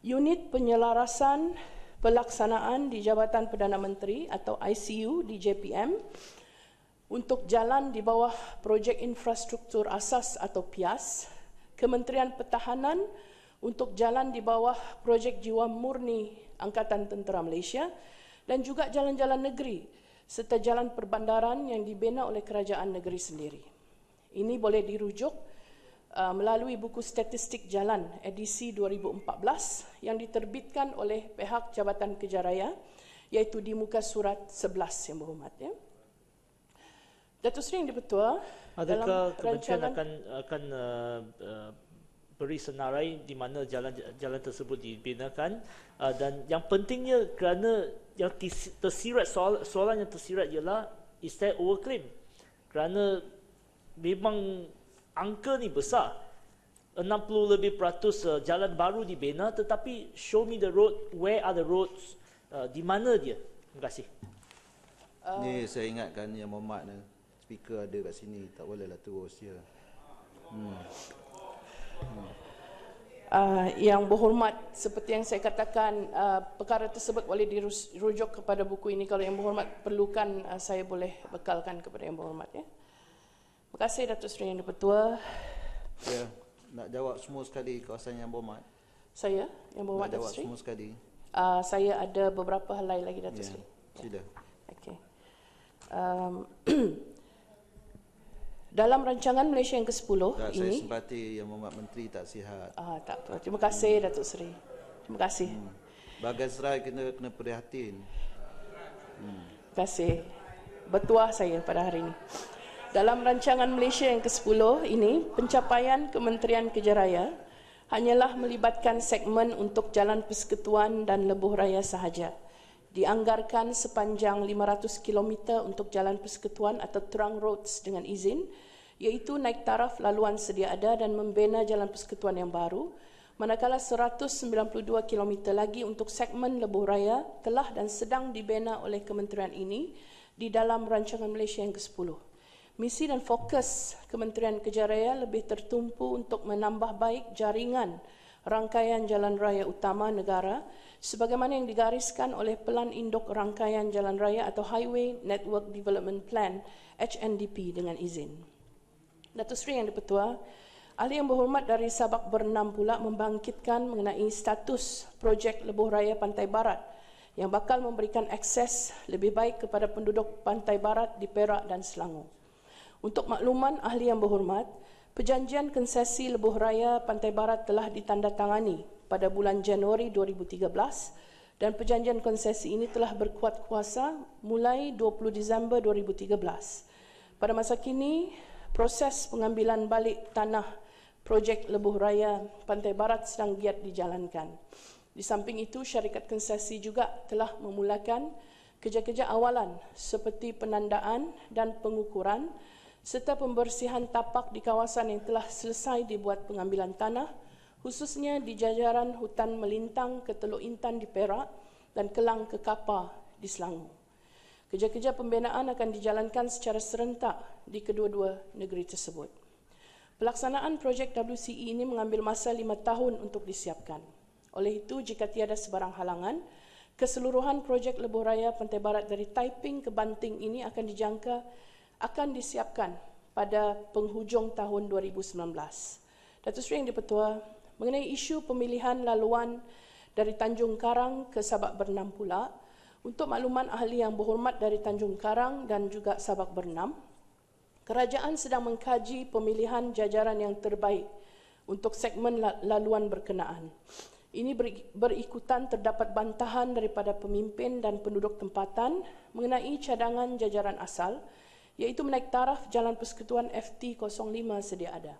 Unit Penyelarasan Pelaksanaan di Jabatan Perdana Menteri atau ICU di JPM, untuk jalan di bawah projek infrastruktur asas atau PIAS, Kementerian Pertahanan untuk jalan di bawah projek jiwa murni Angkatan Tentera Malaysia dan juga jalan-jalan negeri serta jalan perbandaran yang dibina oleh kerajaan negeri sendiri. Ini boleh dirujuk uh, melalui buku statistik jalan edisi 2014 yang diterbitkan oleh pihak Jabatan Kejaraya iaitu di muka surat 11 yang berhormat. Ya. Datuk Seri Yang Dipertua Adakah kementerian akan akan uh, uh, beri senarai di mana jalan jalan tersebut dibinakan uh, dan yang pentingnya kerana yang tersirat soal, soalan yang tersirat ialah is there overclaim kerana memang angka ni besar 60 lebih peratus uh, jalan baru dibina tetapi show me the road where are the roads uh, di mana dia terima kasih uh, ni saya ingatkan yang memat ni speaker ada kat sini tak bolehlah terus ya. Hmm. hmm. Uh, yang berhormat seperti yang saya katakan uh, perkara tersebut boleh dirujuk kepada buku ini kalau yang berhormat perlukan uh, saya boleh bekalkan kepada yang berhormat ya. Terima kasih Datuk Seri Yang Dipertua. Ya, yeah. nak jawab semua sekali kawasan yang berhormat. Saya yang berhormat Datuk Seri. semua sekali. Uh, saya ada beberapa helai lagi Datuk yeah. Seri. Sila. Okey. Um, dalam rancangan Malaysia yang ke-10 ini saya simpati yang membuat menteri tak sihat. Ah tak apa. Terima kasih hmm. Datuk Seri. Terima kasih. Hmm. Bagai serai kena kena prihatin. Hmm. Terima kasih. Bertuah saya pada hari ini. Dalam rancangan Malaysia yang ke-10 ini, pencapaian Kementerian Kejaraya hanyalah melibatkan segmen untuk jalan persekutuan dan lebuh raya sahaja dianggarkan sepanjang 500 km untuk jalan persekutuan atau trunk roads dengan izin iaitu naik taraf laluan sedia ada dan membina jalan persekutuan yang baru manakala 192 km lagi untuk segmen lebuh raya telah dan sedang dibina oleh kementerian ini di dalam rancangan Malaysia yang ke-10 misi dan fokus Kementerian Kejaraya lebih tertumpu untuk menambah baik jaringan rangkaian jalan raya utama negara sebagaimana yang digariskan oleh Pelan Induk Rangkaian Jalan Raya atau Highway Network Development Plan HNDP dengan izin. Datuk Seri Yang Dipertua, ahli yang berhormat dari Sabak Bernam pula membangkitkan mengenai status projek Lebuh Raya Pantai Barat yang bakal memberikan akses lebih baik kepada penduduk Pantai Barat di Perak dan Selangor. Untuk makluman ahli yang berhormat, Perjanjian konsesi Lebuh Raya Pantai Barat telah ditandatangani pada bulan Januari 2013 dan perjanjian konsesi ini telah berkuat kuasa mulai 20 Disember 2013. Pada masa kini, proses pengambilan balik tanah projek Lebuh Raya Pantai Barat sedang giat dijalankan. Di samping itu, syarikat konsesi juga telah memulakan kerja-kerja awalan seperti penandaan dan pengukuran serta pembersihan tapak di kawasan yang telah selesai dibuat pengambilan tanah, khususnya di jajaran hutan melintang ke Teluk Intan di Perak dan Kelang ke Kapa di Selangor. Kerja-kerja pembinaan akan dijalankan secara serentak di kedua-dua negeri tersebut. Pelaksanaan projek WCE ini mengambil masa lima tahun untuk disiapkan. Oleh itu, jika tiada sebarang halangan, keseluruhan projek Lebuh Raya Pantai Barat dari Taiping ke Banting ini akan dijangka akan disiapkan pada penghujung tahun 2019. Datuk Seri yang dipertua, mengenai isu pemilihan laluan dari Tanjung Karang ke Sabak Bernam pula, untuk makluman ahli yang berhormat dari Tanjung Karang dan juga Sabak Bernam, kerajaan sedang mengkaji pemilihan jajaran yang terbaik untuk segmen laluan berkenaan. Ini berikutan terdapat bantahan daripada pemimpin dan penduduk tempatan mengenai cadangan jajaran asal iaitu menaik taraf Jalan Persekutuan FT05 sedia ada.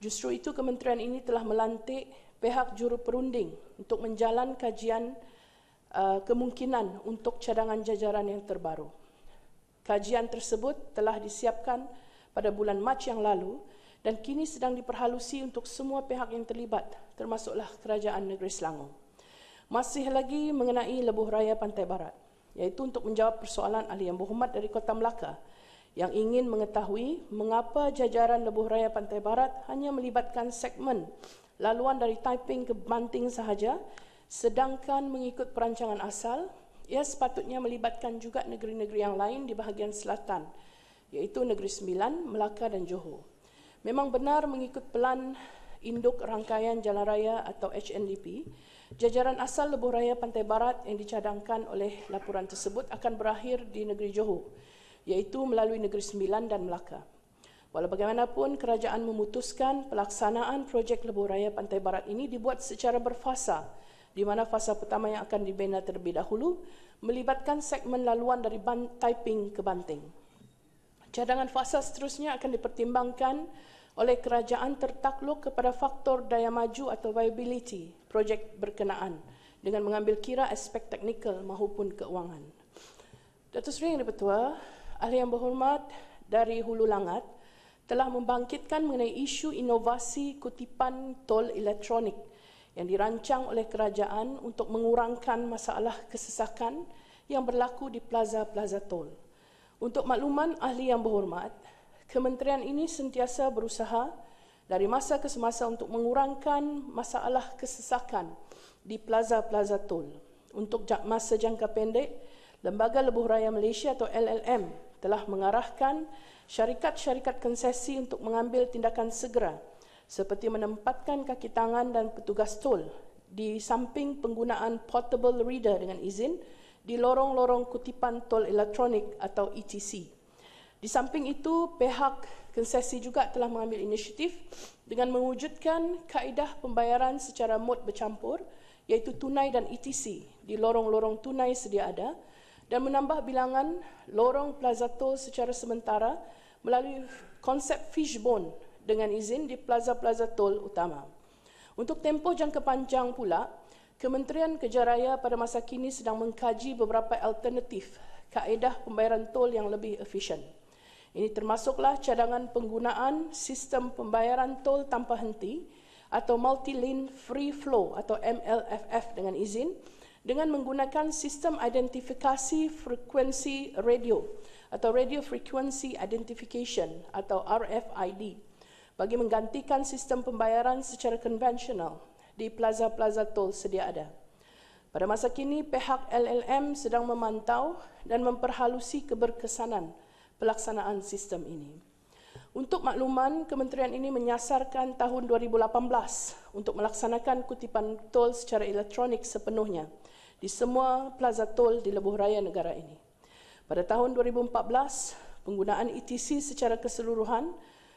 Justru itu kementerian ini telah melantik pihak juru perunding untuk menjalan kajian uh, kemungkinan untuk cadangan jajaran yang terbaru. Kajian tersebut telah disiapkan pada bulan Mac yang lalu dan kini sedang diperhalusi untuk semua pihak yang terlibat termasuklah Kerajaan Negeri Selangor. Masih lagi mengenai lebuh raya Pantai Barat iaitu untuk menjawab persoalan Ali yang berhormat dari Kota Melaka yang ingin mengetahui mengapa jajaran lebuh raya Pantai Barat hanya melibatkan segmen laluan dari Taiping ke Banting sahaja sedangkan mengikut perancangan asal ia sepatutnya melibatkan juga negeri-negeri yang lain di bahagian selatan iaitu Negeri Sembilan, Melaka dan Johor. Memang benar mengikut pelan induk rangkaian jalan raya atau HNDP, jajaran asal lebuh raya Pantai Barat yang dicadangkan oleh laporan tersebut akan berakhir di Negeri Johor iaitu melalui Negeri Sembilan dan Melaka. Walau bagaimanapun kerajaan memutuskan pelaksanaan projek lebuh raya Pantai Barat ini dibuat secara berfasa di mana fasa pertama yang akan dibina terlebih dahulu melibatkan segmen laluan dari Taiping ke Banting. Cadangan fasa seterusnya akan dipertimbangkan oleh kerajaan tertakluk kepada faktor daya maju atau viability projek berkenaan dengan mengambil kira aspek teknikal maupun keuangan. Datuk Seri Yang di Ahli yang berhormat dari Hulu Langat telah membangkitkan mengenai isu inovasi kutipan tol elektronik yang dirancang oleh kerajaan untuk mengurangkan masalah kesesakan yang berlaku di plaza-plaza tol. Untuk makluman ahli yang berhormat, kementerian ini sentiasa berusaha dari masa ke semasa untuk mengurangkan masalah kesesakan di plaza-plaza tol. Untuk masa jangka pendek, Lembaga Lebuh Raya Malaysia atau LLM telah mengarahkan syarikat-syarikat konsesi untuk mengambil tindakan segera seperti menempatkan kaki tangan dan petugas tol di samping penggunaan portable reader dengan izin di lorong-lorong kutipan tol elektronik atau ETC. Di samping itu, pihak konsesi juga telah mengambil inisiatif dengan mewujudkan kaedah pembayaran secara mod bercampur iaitu tunai dan ETC di lorong-lorong tunai sedia ada dan menambah bilangan lorong Plaza Tol secara sementara melalui konsep fishbone dengan izin di plaza-plaza tol utama. Untuk tempoh jangka panjang pula, Kementerian Kejaraya pada masa kini sedang mengkaji beberapa alternatif kaedah pembayaran tol yang lebih efisien. Ini termasuklah cadangan penggunaan sistem pembayaran tol tanpa henti atau multi-lane free flow atau MLFF dengan izin dengan menggunakan sistem identifikasi frekuensi radio atau radio frequency identification atau RFID bagi menggantikan sistem pembayaran secara konvensional di plaza-plaza tol sedia ada. Pada masa kini pihak LLM sedang memantau dan memperhalusi keberkesanan pelaksanaan sistem ini. Untuk makluman, kementerian ini menyasarkan tahun 2018 untuk melaksanakan kutipan tol secara elektronik sepenuhnya di semua plaza tol di lebuh raya negara ini. Pada tahun 2014, penggunaan ETC secara keseluruhan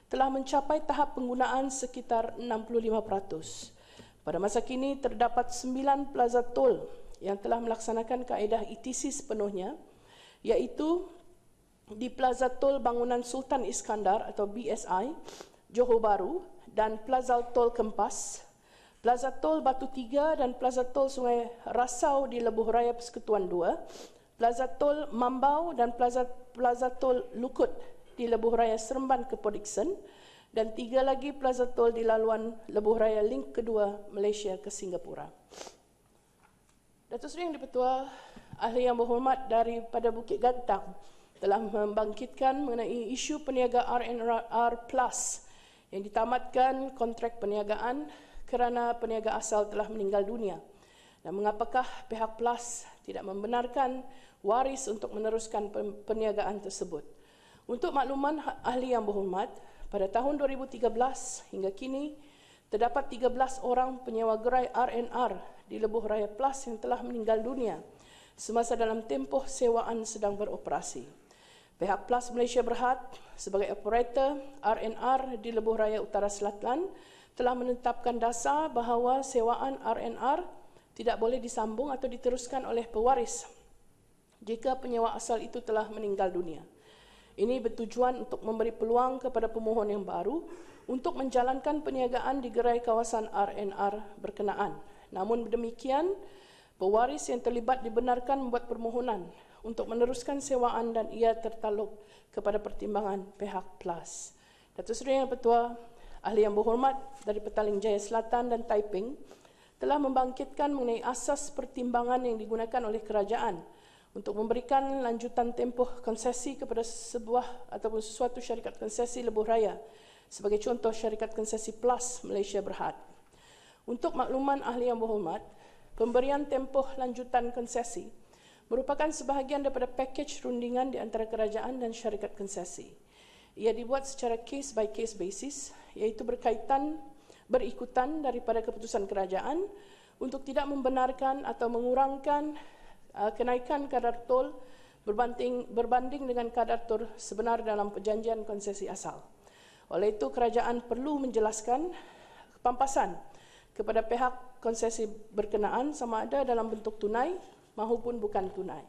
telah mencapai tahap penggunaan sekitar 65%. Pada masa kini, terdapat 9 plaza tol yang telah melaksanakan kaedah ETC sepenuhnya, iaitu di Plaza Tol Bangunan Sultan Iskandar atau BSI, Johor Bahru dan Plaza Tol Kempas, Plaza Tol Batu Tiga dan Plaza Tol Sungai Rasau di Lebuh Raya Persekutuan Dua, Plaza Tol Mambau dan Plaza, Plaza Tol Lukut di Lebuh Raya Seremban ke Port dan tiga lagi Plaza Tol di laluan Lebuh Raya Link Kedua Malaysia ke Singapura. Datuk Seri yang dipertua, ahli yang berhormat daripada Bukit Gantang, telah membangkitkan mengenai isu peniaga RNR Plus yang ditamatkan kontrak peniagaan kerana peniaga asal telah meninggal dunia. Dan mengapakah pihak Plus tidak membenarkan waris untuk meneruskan peniagaan tersebut? Untuk makluman ahli yang berhormat, pada tahun 2013 hingga kini terdapat 13 orang penyewa gerai RNR di Lebuh Raya Plus yang telah meninggal dunia semasa dalam tempoh sewaan sedang beroperasi. Pihak Plus Malaysia Berhad sebagai operator RNR di Lebuh Raya Utara Selatan telah menetapkan dasar bahawa sewaan RNR tidak boleh disambung atau diteruskan oleh pewaris jika penyewa asal itu telah meninggal dunia. Ini bertujuan untuk memberi peluang kepada pemohon yang baru untuk menjalankan perniagaan di gerai kawasan RNR berkenaan. Namun demikian, pewaris yang terlibat dibenarkan membuat permohonan untuk meneruskan sewaan dan ia tertaluk kepada pertimbangan pihak PLUS. Datuk Seri Yang Petua, Ahli Yang Berhormat dari Petaling Jaya Selatan dan Taiping telah membangkitkan mengenai asas pertimbangan yang digunakan oleh kerajaan untuk memberikan lanjutan tempoh konsesi kepada sebuah ataupun sesuatu syarikat konsesi lebuh raya sebagai contoh syarikat konsesi PLUS Malaysia Berhad. Untuk makluman Ahli Yang Berhormat, pemberian tempoh lanjutan konsesi merupakan sebahagian daripada pakej rundingan di antara kerajaan dan syarikat konsesi. Ia dibuat secara case by case basis iaitu berkaitan berikutan daripada keputusan kerajaan untuk tidak membenarkan atau mengurangkan uh, kenaikan kadar tol berbanding berbanding dengan kadar tol sebenar dalam perjanjian konsesi asal. Oleh itu kerajaan perlu menjelaskan pampasan kepada pihak konsesi berkenaan sama ada dalam bentuk tunai mahupun bukan tunai.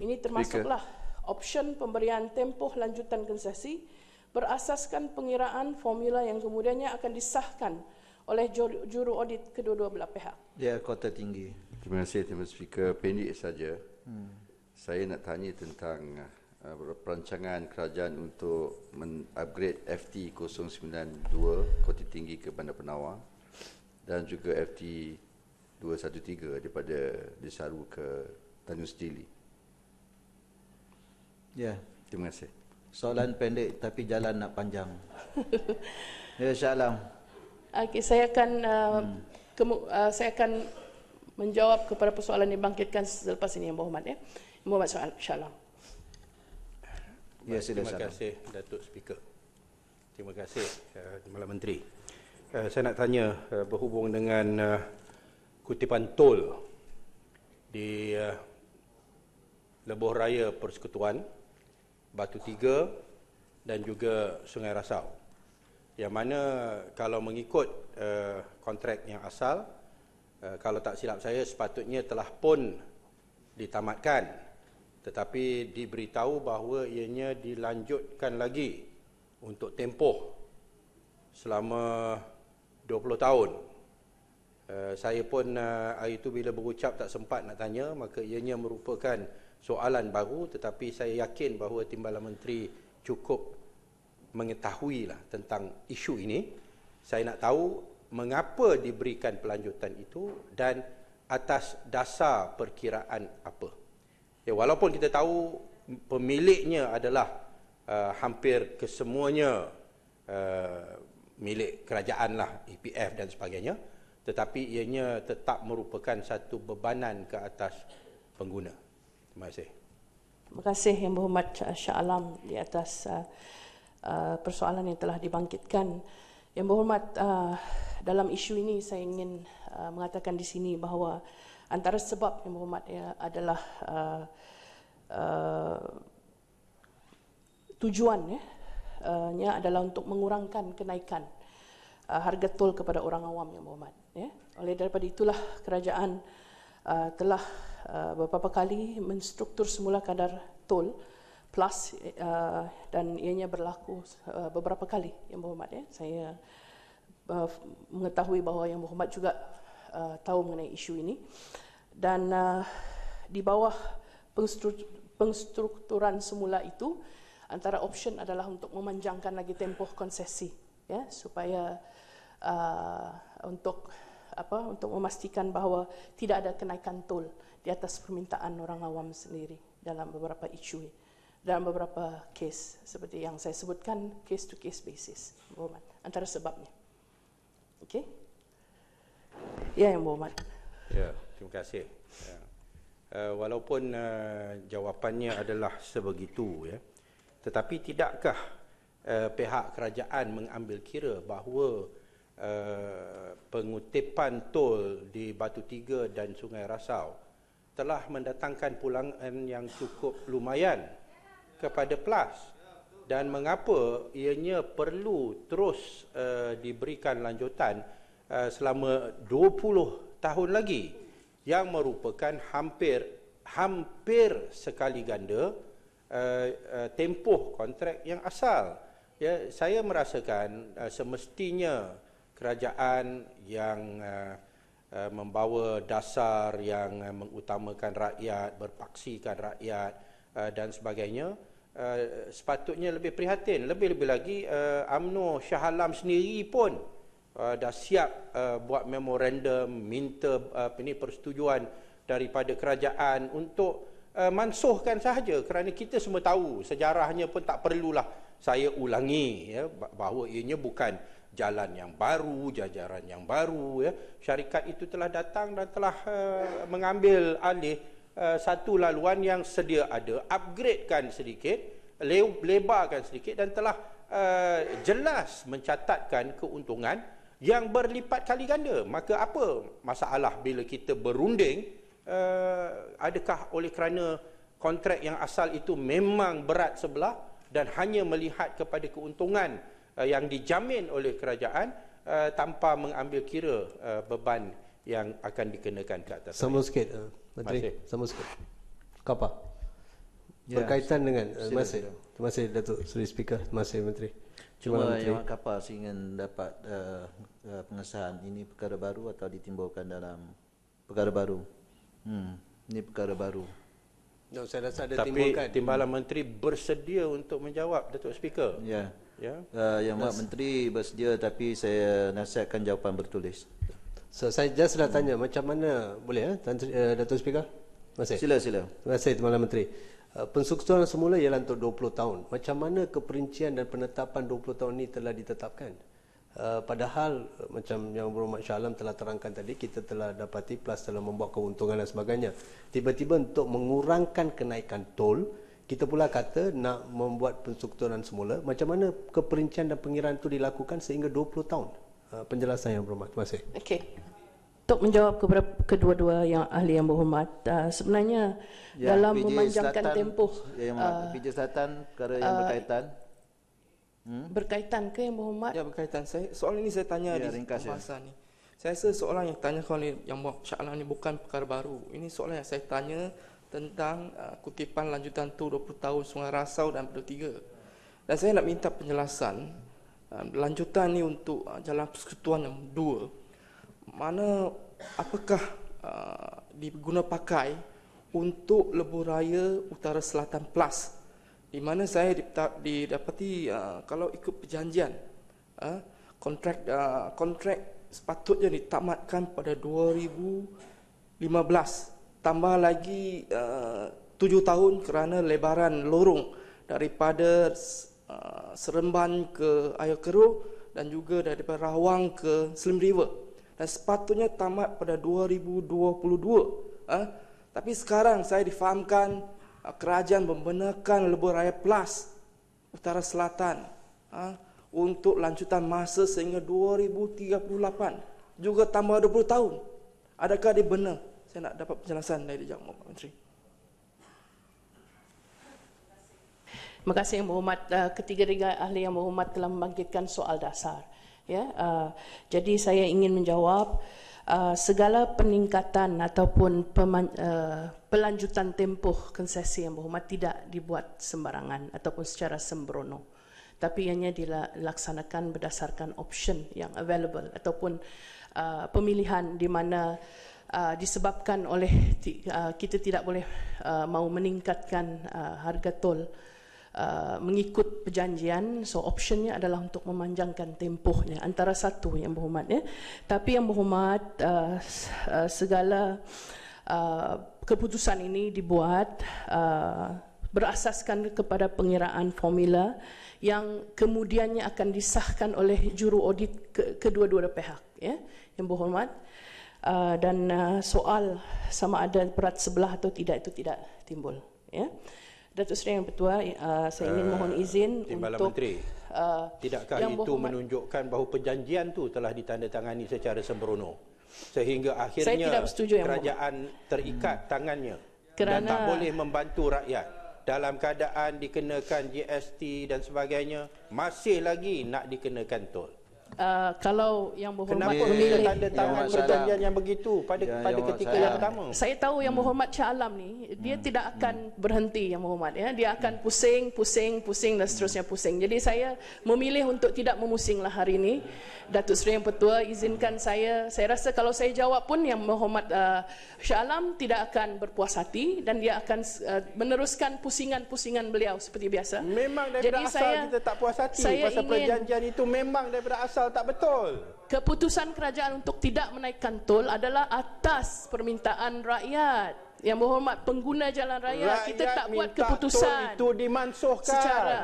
Ini termasuklah option pemberian tempoh lanjutan konsesi berasaskan pengiraan formula yang kemudiannya akan disahkan oleh juru, audit kedua-dua belah pihak. Ya, kota tinggi. Terima kasih Tuan Speaker. Pendek saja. Hmm. Saya nak tanya tentang uh, perancangan kerajaan untuk upgrade FT092 kota tinggi ke Bandar Penawar dan juga FT 213 daripada Desaru ke Tanjung Sejili. Ya. Yeah. Terima kasih. Soalan pendek tapi jalan nak panjang. ya, salam. Okay, saya akan uh, hmm. uh, saya akan menjawab kepada persoalan yang dibangkitkan selepas ini yang Muhammad ya. Muhammad soal Syalam. Ya, sila, Terima salam. kasih Datuk Speaker. Terima kasih uh, Malam Menteri. Uh, saya nak tanya uh, berhubung dengan uh, kutipan tol di uh, Lebuh Raya Persekutuan, Batu Tiga dan juga Sungai Rasau. Yang mana kalau mengikut uh, kontrak yang asal, uh, kalau tak silap saya sepatutnya telah pun ditamatkan. Tetapi diberitahu bahawa ianya dilanjutkan lagi untuk tempoh selama 20 tahun Eh, saya pun uh, hari itu bila berucap tak sempat nak tanya maka ianya merupakan soalan baru tetapi saya yakin bahawa Timbalan Menteri cukup mengetahui lah tentang isu ini. Saya nak tahu mengapa diberikan pelanjutan itu dan atas dasar perkiraan apa. Ya, walaupun kita tahu pemiliknya adalah uh, hampir kesemuanya uh, milik kerajaan lah, EPF dan sebagainya tetapi ianya tetap merupakan satu bebanan ke atas pengguna. Terima kasih. Terima kasih Yang Berhormat eh, Shah Alam di atas eh, eh, persoalan yang telah dibangkitkan. Yang Berhormat, dalam isu ini saya ingin mengatakan di sini bahawa antara sebab Yang Berhormat adalah tujuannya ya, adalah untuk mengurangkan kenaikan harga tol kepada orang awam Yang Berhormat. Ya, oleh daripada itulah kerajaan uh, telah uh, beberapa kali menstruktur semula kadar tol plus uh, dan ianya berlaku uh, beberapa kali yang berhormat ya. Saya uh, mengetahui bahawa yang berhormat juga uh, tahu mengenai isu ini dan uh, di bawah pengstrukturan semula itu antara option adalah untuk memanjangkan lagi tempoh konsesi ya supaya uh, untuk apa untuk memastikan bahawa tidak ada kenaikan tol di atas permintaan orang awam sendiri dalam beberapa isu dalam beberapa case seperti yang saya sebutkan case to case basis Muhammad antara sebabnya okey ya yang Muhammad ya terima kasih ya. Uh, walaupun uh, jawapannya adalah sebegitu ya tetapi tidakkah uh, pihak kerajaan mengambil kira bahawa Eh, pengutipan tol di Batu Tiga dan Sungai Rasau telah mendatangkan pulangan yang cukup lumayan kepada PLAS dan mengapa ianya perlu terus uh, diberikan lanjutan uh, selama 20 tahun lagi yang merupakan hampir hampir sekali ganda uh, uh, tempoh kontrak yang asal ya saya merasakan uh, semestinya kerajaan yang uh, uh, membawa dasar yang uh, mengutamakan rakyat, berpaksikan rakyat uh, dan sebagainya uh, sepatutnya lebih prihatin. Lebih-lebih lagi uh, UMNO Shah Alam sendiri pun uh, dah siap uh, buat memorandum minta apa uh, ni persetujuan daripada kerajaan untuk uh, mansuhkan sahaja kerana kita semua tahu sejarahnya pun tak perlulah saya ulangi ya bahawa ianya bukan jalan yang baru, jajaran yang baru ya. Syarikat itu telah datang dan telah uh, mengambil alih uh, satu laluan yang sedia ada, upgradekan sedikit, le- lebarkan sedikit dan telah uh, jelas mencatatkan keuntungan yang berlipat kali ganda. Maka apa masalah bila kita berunding uh, adakah oleh kerana kontrak yang asal itu memang berat sebelah dan hanya melihat kepada keuntungan Eh, yang dijamin oleh kerajaan uh, tanpa mengambil kira uh, beban yang akan dikenakan ke atas sama sikit uh, menteri masih. sama sikit kapa ya, berkaitan dengan uh, sila, masih sila. terima kasih Datuk Seri Speaker terima kasih menteri cuma menteri. yang kapa ingin dapat uh, uh, pengesahan ini perkara baru atau ditimbulkan dalam perkara baru hmm ini perkara baru no, saya rasa ada Tapi, timbalan menteri bersedia untuk menjawab Datuk Speaker ya yeah ya. Uh, yang Mak Menteri bersedia tapi saya nasihatkan jawapan bertulis. So saya just nak lah tanya hmm. macam mana boleh eh Tuan uh, eh, Datuk Speaker? Masih. Sila sila. Terima kasih Tuan Mak Menteri. Uh, eh, Pensukuan semula ialah untuk 20 tahun. Macam mana keperincian dan penetapan 20 tahun ini telah ditetapkan? Uh, padahal macam yang Berhormat Shah Alam telah terangkan tadi kita telah dapati plus telah membuat keuntungan dan sebagainya tiba-tiba untuk mengurangkan kenaikan tol kita pula kata nak membuat penstrukturan semula macam mana keperincian dan pengiraan itu dilakukan sehingga 20 tahun ah, penjelasan yang berhormat terima kasih okey untuk menjawab kedua-dua yang ahli yang berhormat ah, sebenarnya ya, dalam PJ memanjangkan Selatan, tempoh ya, yang uh, ah, PJ Selatan perkara yang uh, berkaitan hmm? berkaitan ke yang berhormat ya berkaitan saya soal ini saya tanya ya, di masa ya. ni saya rasa soalan yang tanya kau ni yang buat syaklan ni bukan perkara baru ini soalan yang saya tanya tentang uh, kutipan lanjutan tu 20 tahun Sungai Rasau dan Pedu tiga. Dan saya nak minta penjelasan uh, lanjutan ni untuk uh, Jalan Persekutuan yang dua. Mana apakah uh, diguna pakai untuk lebuh raya utara selatan plus di mana saya didapati uh, kalau ikut perjanjian uh, kontrak uh, kontrak sepatutnya ditamatkan pada 2015 tambah lagi eh, tujuh tahun kerana lebaran lorong daripada eh, Seremban ke Ayer Keruh dan juga daripada Rawang ke Slim River dan sepatutnya tamat pada 2022 ha? Eh. tapi sekarang saya difahamkan kerajaan membenarkan lebuh raya plus utara selatan ha? untuk lanjutan masa sehingga 2038 juga tambah 20 tahun adakah dia benar saya nak dapat penjelasan dari Yang Mohon Menteri. Terima kasih Yang Berhormat. Eh, ketiga tiga ahli Yang Berhormat telah membangkitkan soal dasar. Ya, eh, jadi saya ingin menjawab eh, segala peningkatan ataupun peman, pelanjutan tempoh konsesi Yang Berhormat tidak dibuat sembarangan ataupun secara sembrono tapi ianya dilaksanakan berdasarkan option yang available ataupun uh, pemilihan di mana uh, disebabkan oleh uh, kita tidak boleh uh, mau meningkatkan uh, harga tol uh, mengikut perjanjian so optionnya adalah untuk memanjangkan tempohnya antara satu yang berhormat ya tapi yang berhormat uh, uh segala uh, keputusan ini dibuat uh, berasaskan kepada pengiraan formula yang kemudiannya akan disahkan oleh juru audit kedua-dua pihak ya yang berhormat uh, Uh, dan uh, soal sama ada berat sebelah atau tidak itu tidak timbul ya. Datuk Seri Yang Petua, eh, uh, saya ingin mohon izin Timbalan untuk Menteri, tidakkah yang itu berhormat. menunjukkan bahawa perjanjian itu telah ditandatangani secara sembrono sehingga akhirnya kerajaan berhormat. terikat hmm. tangannya Kerana dan tak boleh membantu rakyat dalam keadaan dikenakan GST dan sebagainya masih lagi nak dikenakan tol uh, kalau yang berhormat Kenapa memilih tanda tangan perjanjian ya, yang, yang begitu pada ya, pada ketika yang, pertama. Saya tahu yang hmm. berhormat Syah Alam ni dia hmm. tidak akan hmm. berhenti yang berhormat ya. Dia akan hmm. pusing, pusing, pusing dan seterusnya pusing. Jadi saya memilih untuk tidak memusinglah hari ini. Datuk Seri Yang Petua izinkan saya saya rasa kalau saya jawab pun yang berhormat uh, Syah Alam tidak akan berpuas hati dan dia akan uh, meneruskan pusingan-pusingan beliau seperti biasa. Memang daripada Jadi asal saya, kita tak puas hati pasal perjanjian itu memang daripada asal pasal tak betul. Keputusan kerajaan untuk tidak menaikkan tol adalah atas permintaan rakyat. Yang berhormat pengguna jalan raya, rakyat kita tak minta buat keputusan. Tol itu dimansuhkan. Secara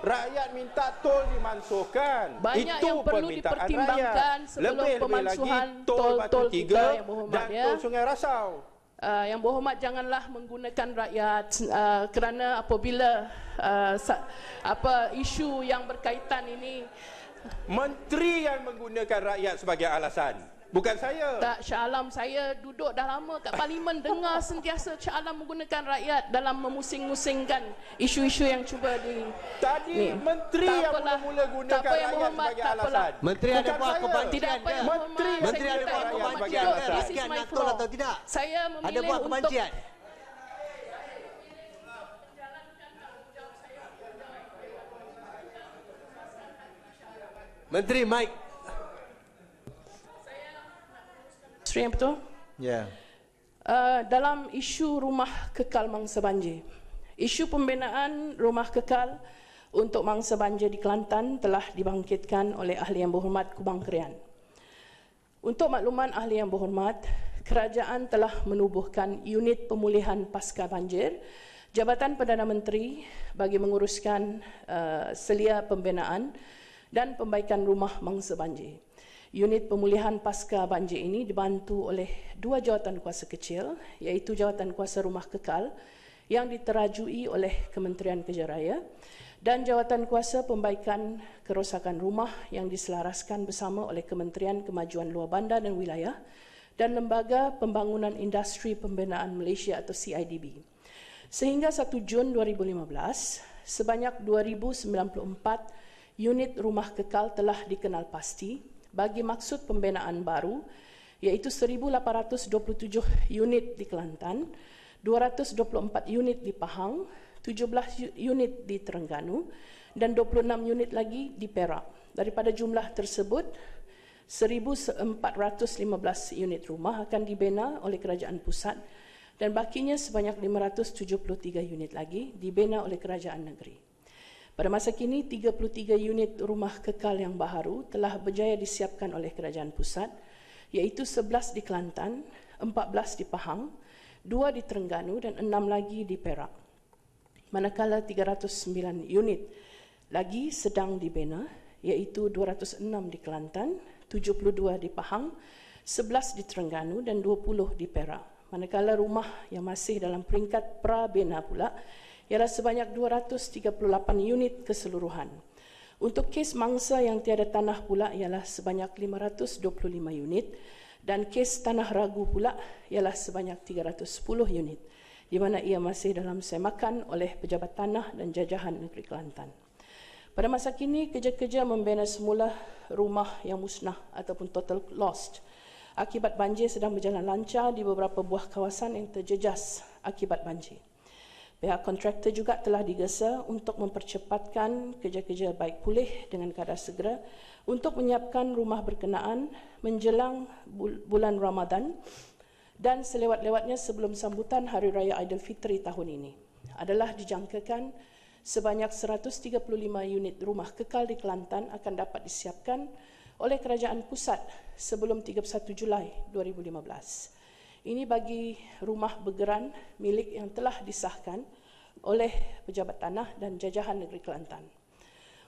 rakyat minta tol dimansuhkan. Banyak itu yang perlu dipertimbangkan rakyat. sebelum lebih, pemansuhan tol-tol kita yang berhormat dan Tol ya. Sungai Rasau. Uh, yang berhormat janganlah menggunakan rakyat uh, kerana apabila uh, apa isu yang berkaitan ini Menteri yang menggunakan rakyat sebagai alasan. Bukan saya. Tak, Syah Alam, saya duduk dah lama kat parlimen dengar sentiasa Syah Alam menggunakan rakyat dalam memusing-musingkan isu-isu yang cuba di... Tadi ni. menteri tak yang apalah, mula-mula gunakan tak rakyat sebagai tak alasan. Apalah. Menteri ada buat kebancian ke? Menteri, menteri ada buat kebancian ke? Sekian nak tol atau tidak? Saya memilih ada buat untuk... Menteri Mike. Sri yang betul? Ya. Yeah. Uh, dalam isu rumah kekal mangsa banjir, isu pembinaan rumah kekal untuk mangsa banjir di Kelantan telah dibangkitkan oleh ahli yang berhormat Kubang Kerian. Untuk makluman ahli yang berhormat, kerajaan telah menubuhkan unit pemulihan pasca banjir Jabatan Perdana Menteri bagi menguruskan uh, selia pembinaan dan pembaikan rumah mangsa banjir. Unit pemulihan pasca banjir ini dibantu oleh dua jawatan kuasa kecil iaitu jawatan kuasa rumah kekal yang diterajui oleh Kementerian Kerja Raya dan jawatan kuasa pembaikan kerosakan rumah yang diselaraskan bersama oleh Kementerian Kemajuan Luar Bandar dan Wilayah dan Lembaga Pembangunan Industri Pembinaan Malaysia atau CIDB. Sehingga 1 Jun 2015, sebanyak 2094 unit rumah kekal telah dikenal pasti bagi maksud pembinaan baru iaitu 1827 unit di Kelantan, 224 unit di Pahang, 17 unit di Terengganu dan 26 unit lagi di Perak. Daripada jumlah tersebut, 1415 unit rumah akan dibina oleh kerajaan pusat dan bakinya sebanyak 573 unit lagi dibina oleh kerajaan negeri. Pada masa kini, 33 unit rumah kekal yang baharu telah berjaya disiapkan oleh kerajaan pusat iaitu 11 di Kelantan, 14 di Pahang, 2 di Terengganu dan 6 lagi di Perak. Manakala 309 unit lagi sedang dibina iaitu 206 di Kelantan, 72 di Pahang, 11 di Terengganu dan 20 di Perak. Manakala rumah yang masih dalam peringkat pra-bina pula ialah sebanyak 238 unit keseluruhan. Untuk kes mangsa yang tiada tanah pula ialah sebanyak 525 unit dan kes tanah ragu pula ialah sebanyak 310 unit di mana ia masih dalam semakan oleh Pejabat Tanah dan Jajahan Negeri Kelantan. Pada masa kini, kerja-kerja membina semula rumah yang musnah ataupun total lost akibat banjir sedang berjalan lancar di beberapa buah kawasan yang terjejas akibat banjir. Pihak kontraktor juga telah digesa untuk mempercepatkan kerja-kerja baik pulih dengan kadar segera untuk menyiapkan rumah berkenaan menjelang bulan Ramadan dan selewat-lewatnya sebelum sambutan Hari Raya Aidilfitri tahun ini adalah dijangkakan sebanyak 135 unit rumah kekal di Kelantan akan dapat disiapkan oleh kerajaan pusat sebelum 31 Julai 2015. Ini bagi rumah bergeran milik yang telah disahkan oleh Pejabat Tanah dan Jajahan Negeri Kelantan.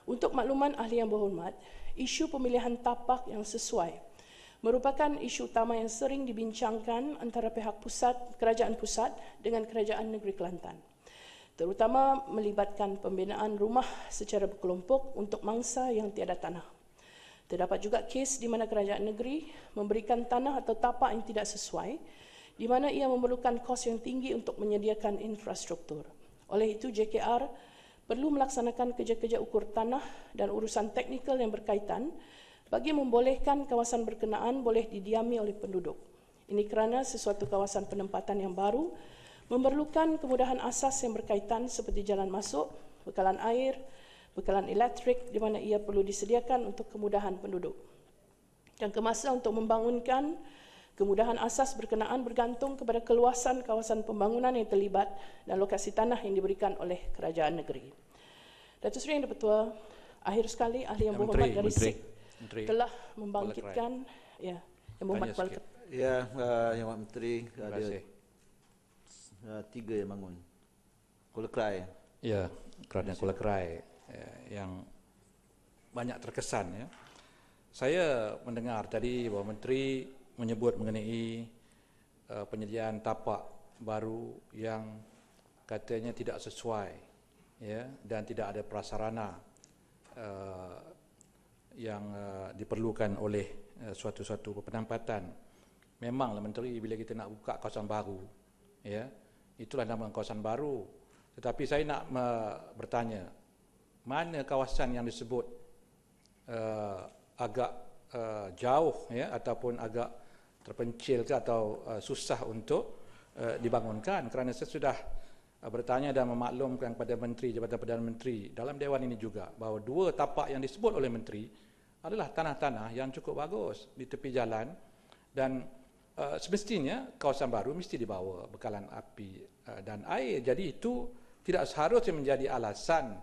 Untuk makluman ahli yang berhormat, isu pemilihan tapak yang sesuai merupakan isu utama yang sering dibincangkan antara pihak pusat, kerajaan pusat dengan kerajaan negeri Kelantan. Terutama melibatkan pembinaan rumah secara berkelompok untuk mangsa yang tiada tanah. Terdapat juga kes di mana kerajaan negeri memberikan tanah atau tapak yang tidak sesuai di mana ia memerlukan kos yang tinggi untuk menyediakan infrastruktur. Oleh itu, JKR perlu melaksanakan kerja-kerja ukur tanah dan urusan teknikal yang berkaitan bagi membolehkan kawasan berkenaan boleh didiami oleh penduduk. Ini kerana sesuatu kawasan penempatan yang baru memerlukan kemudahan asas yang berkaitan seperti jalan masuk, bekalan air, bekalan elektrik di mana ia perlu disediakan untuk kemudahan penduduk. Jangka masa untuk membangunkan Kemudahan asas berkenaan bergantung kepada keluasan kawasan pembangunan yang terlibat dan lokasi tanah yang diberikan oleh kerajaan negeri. Datuk Seri Yang Dipertua, akhir sekali ahli yang ya, berhormat dari SIK telah membangkitkan ya, yang berhormat Kuala Ya, Ya, uh, Yang Menteri, ada uh, tiga yang bangun. Kuala Kerai. Ya, kerana Kuala Kerai ya, yang banyak terkesan. Ya. Saya mendengar tadi bahawa Menteri menyebut mengenai uh, penyediaan tapak baru yang katanya tidak sesuai ya dan tidak ada prasarana uh, yang uh, diperlukan oleh uh, suatu-suatu penempatan memanglah menteri bila kita nak buka kawasan baru ya itulah nama kawasan baru tetapi saya nak me- bertanya mana kawasan yang disebut uh, agak uh, jauh ya ataupun agak terpencil ke atau uh, susah untuk uh, dibangunkan kerana saya sudah uh, bertanya dan memaklumkan kepada menteri Jabatan Perdana Menteri dalam dewan ini juga bahawa dua tapak yang disebut oleh menteri adalah tanah-tanah yang cukup bagus di tepi jalan dan uh, semestinya kawasan baru mesti dibawa bekalan api uh, dan air jadi itu tidak seharusnya menjadi alasan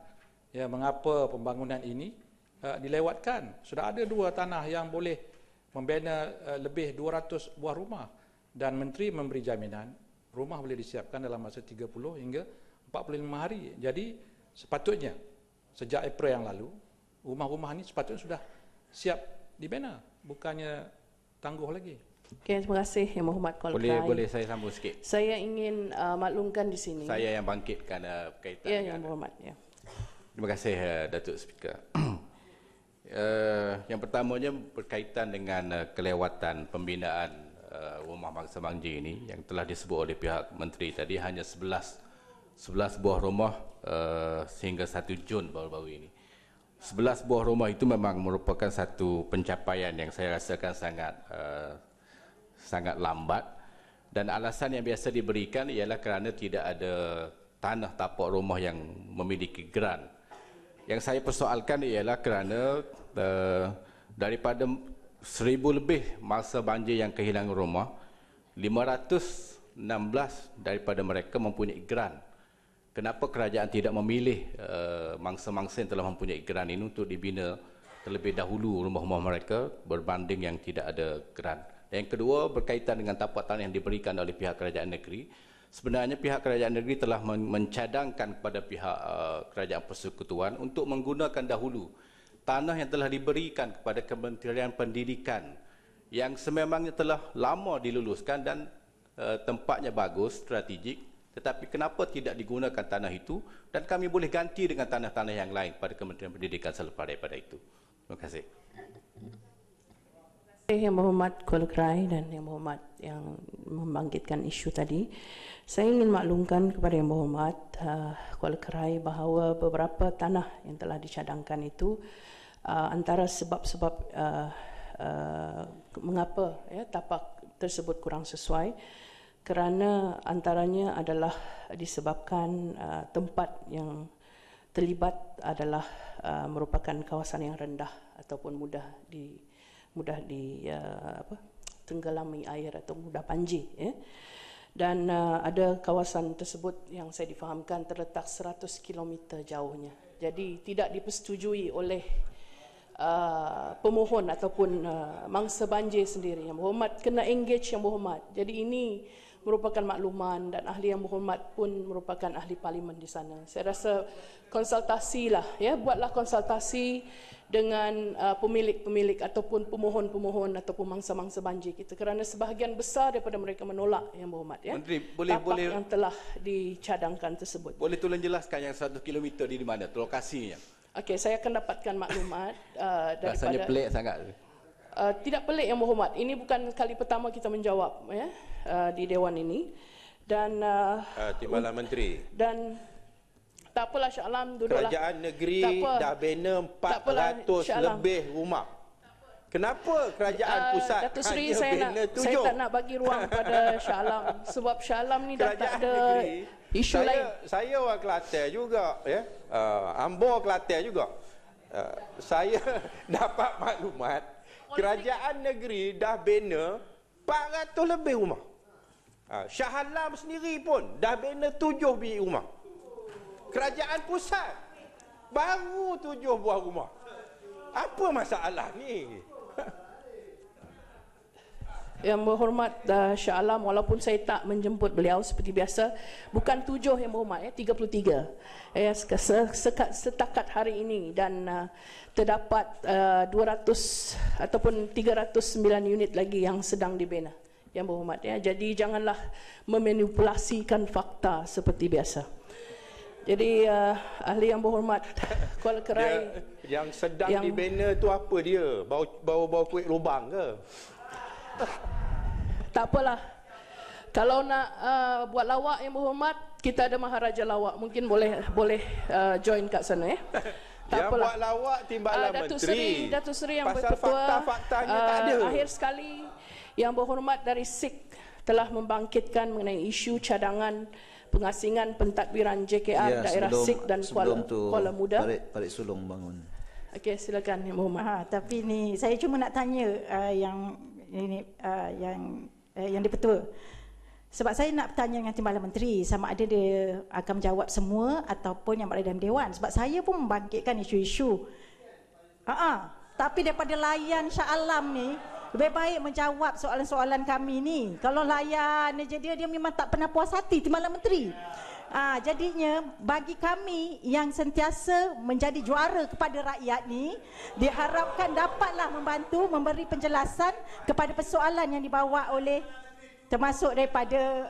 ya mengapa pembangunan ini uh, dilewatkan sudah ada dua tanah yang boleh membina eh, lebih 200 buah rumah dan menteri memberi jaminan rumah boleh disiapkan dalam masa 30 hingga 45 hari. Jadi sepatutnya sejak April yang lalu rumah-rumah ini sepatutnya sudah siap dibina bukannya tangguh lagi. Okay, terima kasih Yang Muhammad Kolkai. Boleh, boleh saya sambung sikit? Saya ingin uh, maklumkan di sini. Saya yang bangkitkan uh, eh, kaitan ya, dengan... Ya, Yang Muhammad. Ya. Terima kasih uh, Datuk Speaker. uh, yang pertamanya berkaitan dengan uh, kelewatan pembinaan uh, rumah bangsa mangji ini yang telah disebut oleh pihak menteri tadi hanya 11 11 buah rumah uh, sehingga 1 Jun baru-baru ini. 11 buah rumah itu memang merupakan satu pencapaian yang saya rasakan sangat uh, sangat lambat dan alasan yang biasa diberikan ialah kerana tidak ada tanah tapak rumah yang memiliki geran. Yang saya persoalkan ialah kerana Eh, daripada seribu lebih masa banjir yang kehilangan rumah, 516 daripada mereka mempunyai geran. Kenapa kerajaan tidak memilih eh, mangsa-mangsa yang telah mempunyai geran ini untuk dibina terlebih dahulu rumah-rumah mereka berbanding yang tidak ada geran. Dan yang kedua berkaitan dengan tapak tanah yang diberikan oleh pihak kerajaan negeri. Sebenarnya pihak kerajaan negeri telah mencadangkan kepada pihak eh, kerajaan persekutuan untuk menggunakan dahulu tanah yang telah diberikan kepada Kementerian Pendidikan yang sememangnya telah lama diluluskan dan uh, tempatnya bagus, strategik tetapi kenapa tidak digunakan tanah itu dan kami boleh ganti dengan tanah-tanah yang lain pada Kementerian Pendidikan selepas daripada itu. Terima kasih. Yang Berhormat Kolokrai dan Yang Berhormat yang membangkitkan isu tadi. Saya ingin maklumkan kepada Yang Berhormat uh, eh, Kolokrai bahawa beberapa tanah yang telah dicadangkan itu uh, antara sebab-sebab uh, uh, mengapa ya, tapak tersebut kurang sesuai kerana antaranya adalah disebabkan uh, tempat yang terlibat adalah uh, merupakan kawasan yang rendah ataupun mudah di mudah di uh, apa tenggelami air atau mudah panji ya. Dan uh, ada kawasan tersebut yang saya difahamkan terletak 100 km jauhnya. Jadi tidak dipersetujui oleh Uh, pemohon ataupun uh, mangsa banjir sendiri yang berhormat kena engage yang berhormat jadi ini merupakan makluman dan ahli yang berhormat pun merupakan ahli parlimen di sana saya rasa konsultasilah ya buatlah konsultasi dengan uh, pemilik-pemilik ataupun pemohon-pemohon ataupun mangsa-mangsa banjir kita kerana sebahagian besar daripada mereka menolak yang berhormat ya menteri boleh Tapak boleh yang telah dicadangkan tersebut boleh tolong jelaskan yang satu kilometer di mana lokasinya Okey, saya akan dapatkan maklumat uh, daripada Rasanya pelik sangat. Uh, tidak pelik yang berhormat. Ini bukan kali pertama kita menjawab ya uh, di dewan ini. Dan uh, uh, Timbalan Menteri. Dan tak apalah Syah Alam duduklah. Kerajaan negeri dah bina 400 apalah, lebih rumah. Kenapa kerajaan uh, pusat Datuk Seri, hanya saya bina nak, tujuh? Saya tak nak bagi ruang pada Syah Alam. Sebab Syah Alam ni kerajaan dah tak ada negeri isu saya, lain. Saya orang Kelantan juga ya. Uh, ah, Ambo Kelantan juga. Uh, saya dapat maklumat kerajaan negeri dah bina 400 lebih rumah. Uh, Shah Alam sendiri pun dah bina 7 bilik rumah. Kerajaan pusat baru 7 buah rumah. Apa masalah ni? Yang berhormat uh, Shah Alam walaupun saya tak menjemput beliau seperti biasa Bukan tujuh yang berhormat ya, tiga puluh tiga Ya, setakat hari ini dan uh, terdapat uh, 200 ataupun 309 unit lagi yang sedang dibina yang berhormat ya. Jadi janganlah memanipulasikan fakta seperti biasa. Jadi uh, ahli yang berhormat Kuala Kerai yang, yang sedang yang, dibina tu apa dia? Bau bau bau kuit lubang ke? tak apalah. Kalau nak uh, buat lawak yang berhormat, kita ada Maharaja Lawak. Mungkin boleh boleh uh, join kat sana. Eh? Tak yang apalah. buat lawak timbalan uh, Datuk Menteri. Sri, Datuk Seri yang Pasal berketua. Pasal fakta-faktanya uh, tak ada. Akhir sekali, yang berhormat dari SIK telah membangkitkan mengenai isu cadangan pengasingan pentadbiran JKR ya, daerah sebelum, SIK dan Kuala, tu, Kuala Muda. Parik, parik Sulung bangun. Okey, silakan Yang Berhormat. Ha, tapi ni saya cuma nak tanya uh, yang ini uh, yang uh, yang dipertua. Sebab saya nak bertanya dengan Timbalan Menteri sama ada dia akan menjawab semua ataupun yang berada dalam dewan sebab saya pun membangkitkan isu-isu. Ha uh-uh. tapi daripada layan Shah Alam ni lebih baik menjawab soalan-soalan kami ni. Kalau layan je dia dia memang tak pernah puas hati Timbalan Menteri. Yeah. Ah, jadinya bagi kami yang sentiasa menjadi juara kepada rakyat ni, diharapkan dapatlah membantu memberi penjelasan kepada persoalan yang dibawa oleh termasuk daripada,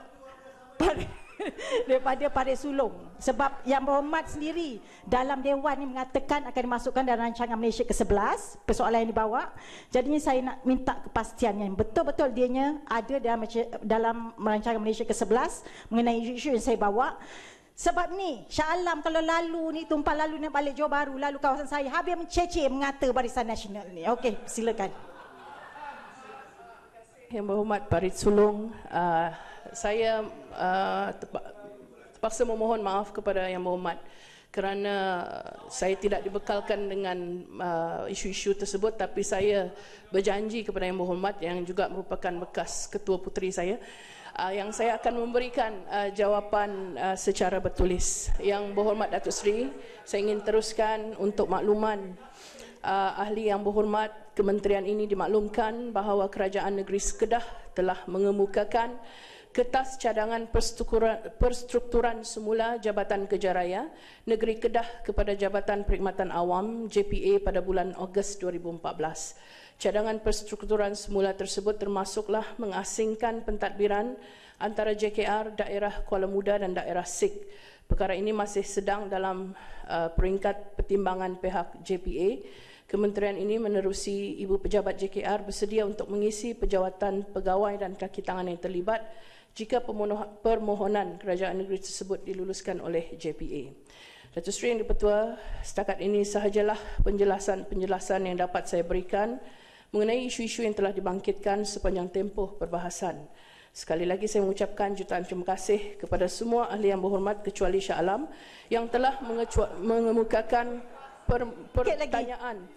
daripada daripada Parit Sulong sebab yang berhormat sendiri dalam Dewan ini mengatakan akan dimasukkan dalam rancangan Malaysia ke-11 persoalan yang dibawa Jadi saya nak minta kepastian yang betul-betul dianya ada dalam, dalam rancangan Malaysia ke-11 mengenai isu-isu yang saya bawa sebab ni, Shah kalau lalu ni tumpah lalu ni balik Johor Baru, lalu kawasan saya habis mencecik mengata barisan nasional ni. Okey, silakan. Yang berhormat Parit Sulung, uh, saya uh, terpaksa memohon maaf kepada Yang Berhormat kerana saya tidak dibekalkan dengan uh, isu-isu tersebut tapi saya berjanji kepada Yang Berhormat yang juga merupakan bekas ketua puteri saya uh, yang saya akan memberikan uh, jawapan uh, secara bertulis Yang Berhormat Datuk Seri saya ingin teruskan untuk makluman uh, ahli Yang Berhormat kementerian ini dimaklumkan bahawa kerajaan negeri Kedah telah mengemukakan kertas cadangan perstrukturan, semula Jabatan Kejaraya Negeri Kedah kepada Jabatan Perkhidmatan Awam JPA pada bulan Ogos 2014. Cadangan perstrukturan semula tersebut termasuklah mengasingkan pentadbiran antara JKR, daerah Kuala Muda dan daerah SIG. Perkara ini masih sedang dalam uh, peringkat pertimbangan pihak JPA. Kementerian ini menerusi Ibu Pejabat JKR bersedia untuk mengisi pejawatan pegawai dan kaki tangan yang terlibat jika permohonan kerajaan negeri tersebut diluluskan oleh JPA. Datuk Seri yang dipertua, setakat ini sahajalah penjelasan-penjelasan yang dapat saya berikan mengenai isu-isu yang telah dibangkitkan sepanjang tempoh perbahasan. Sekali lagi saya mengucapkan jutaan terima kasih kepada semua ahli yang berhormat kecuali Syah Alam yang telah mengemukakan per- pertanyaan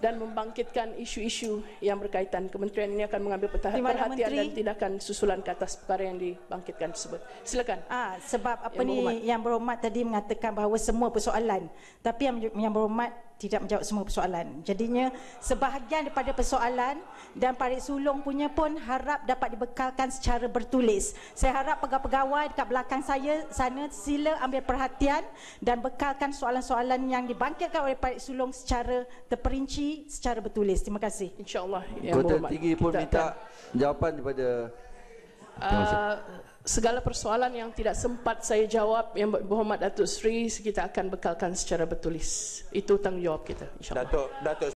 dan membangkitkan isu-isu yang berkaitan. Kementerian ini akan mengambil perhatian Menteri. dan tindakan susulan ke atas perkara yang dibangkitkan tersebut. Silakan. Ah, sebab apa yang ni berhormat. yang berhormat tadi mengatakan bahawa semua persoalan tapi yang yang berhormat tidak menjawab semua persoalan. Jadinya sebahagian daripada persoalan dan parit sulung punya pun harap dapat dibekalkan secara bertulis. Saya harap pegawai-pegawai dekat belakang saya sana sila ambil perhatian dan bekalkan soalan-soalan yang dibangkitkan oleh parit sulung secara terperinci, secara bertulis. Terima kasih. InsyaAllah. Ya Kota Tinggi pun minta akan... jawapan daripada... Uh, segala persoalan yang tidak sempat saya jawab yang berhormat Datuk Seri kita akan bekalkan secara bertulis itu tanggungjawab kita insyaallah Datuk Datuk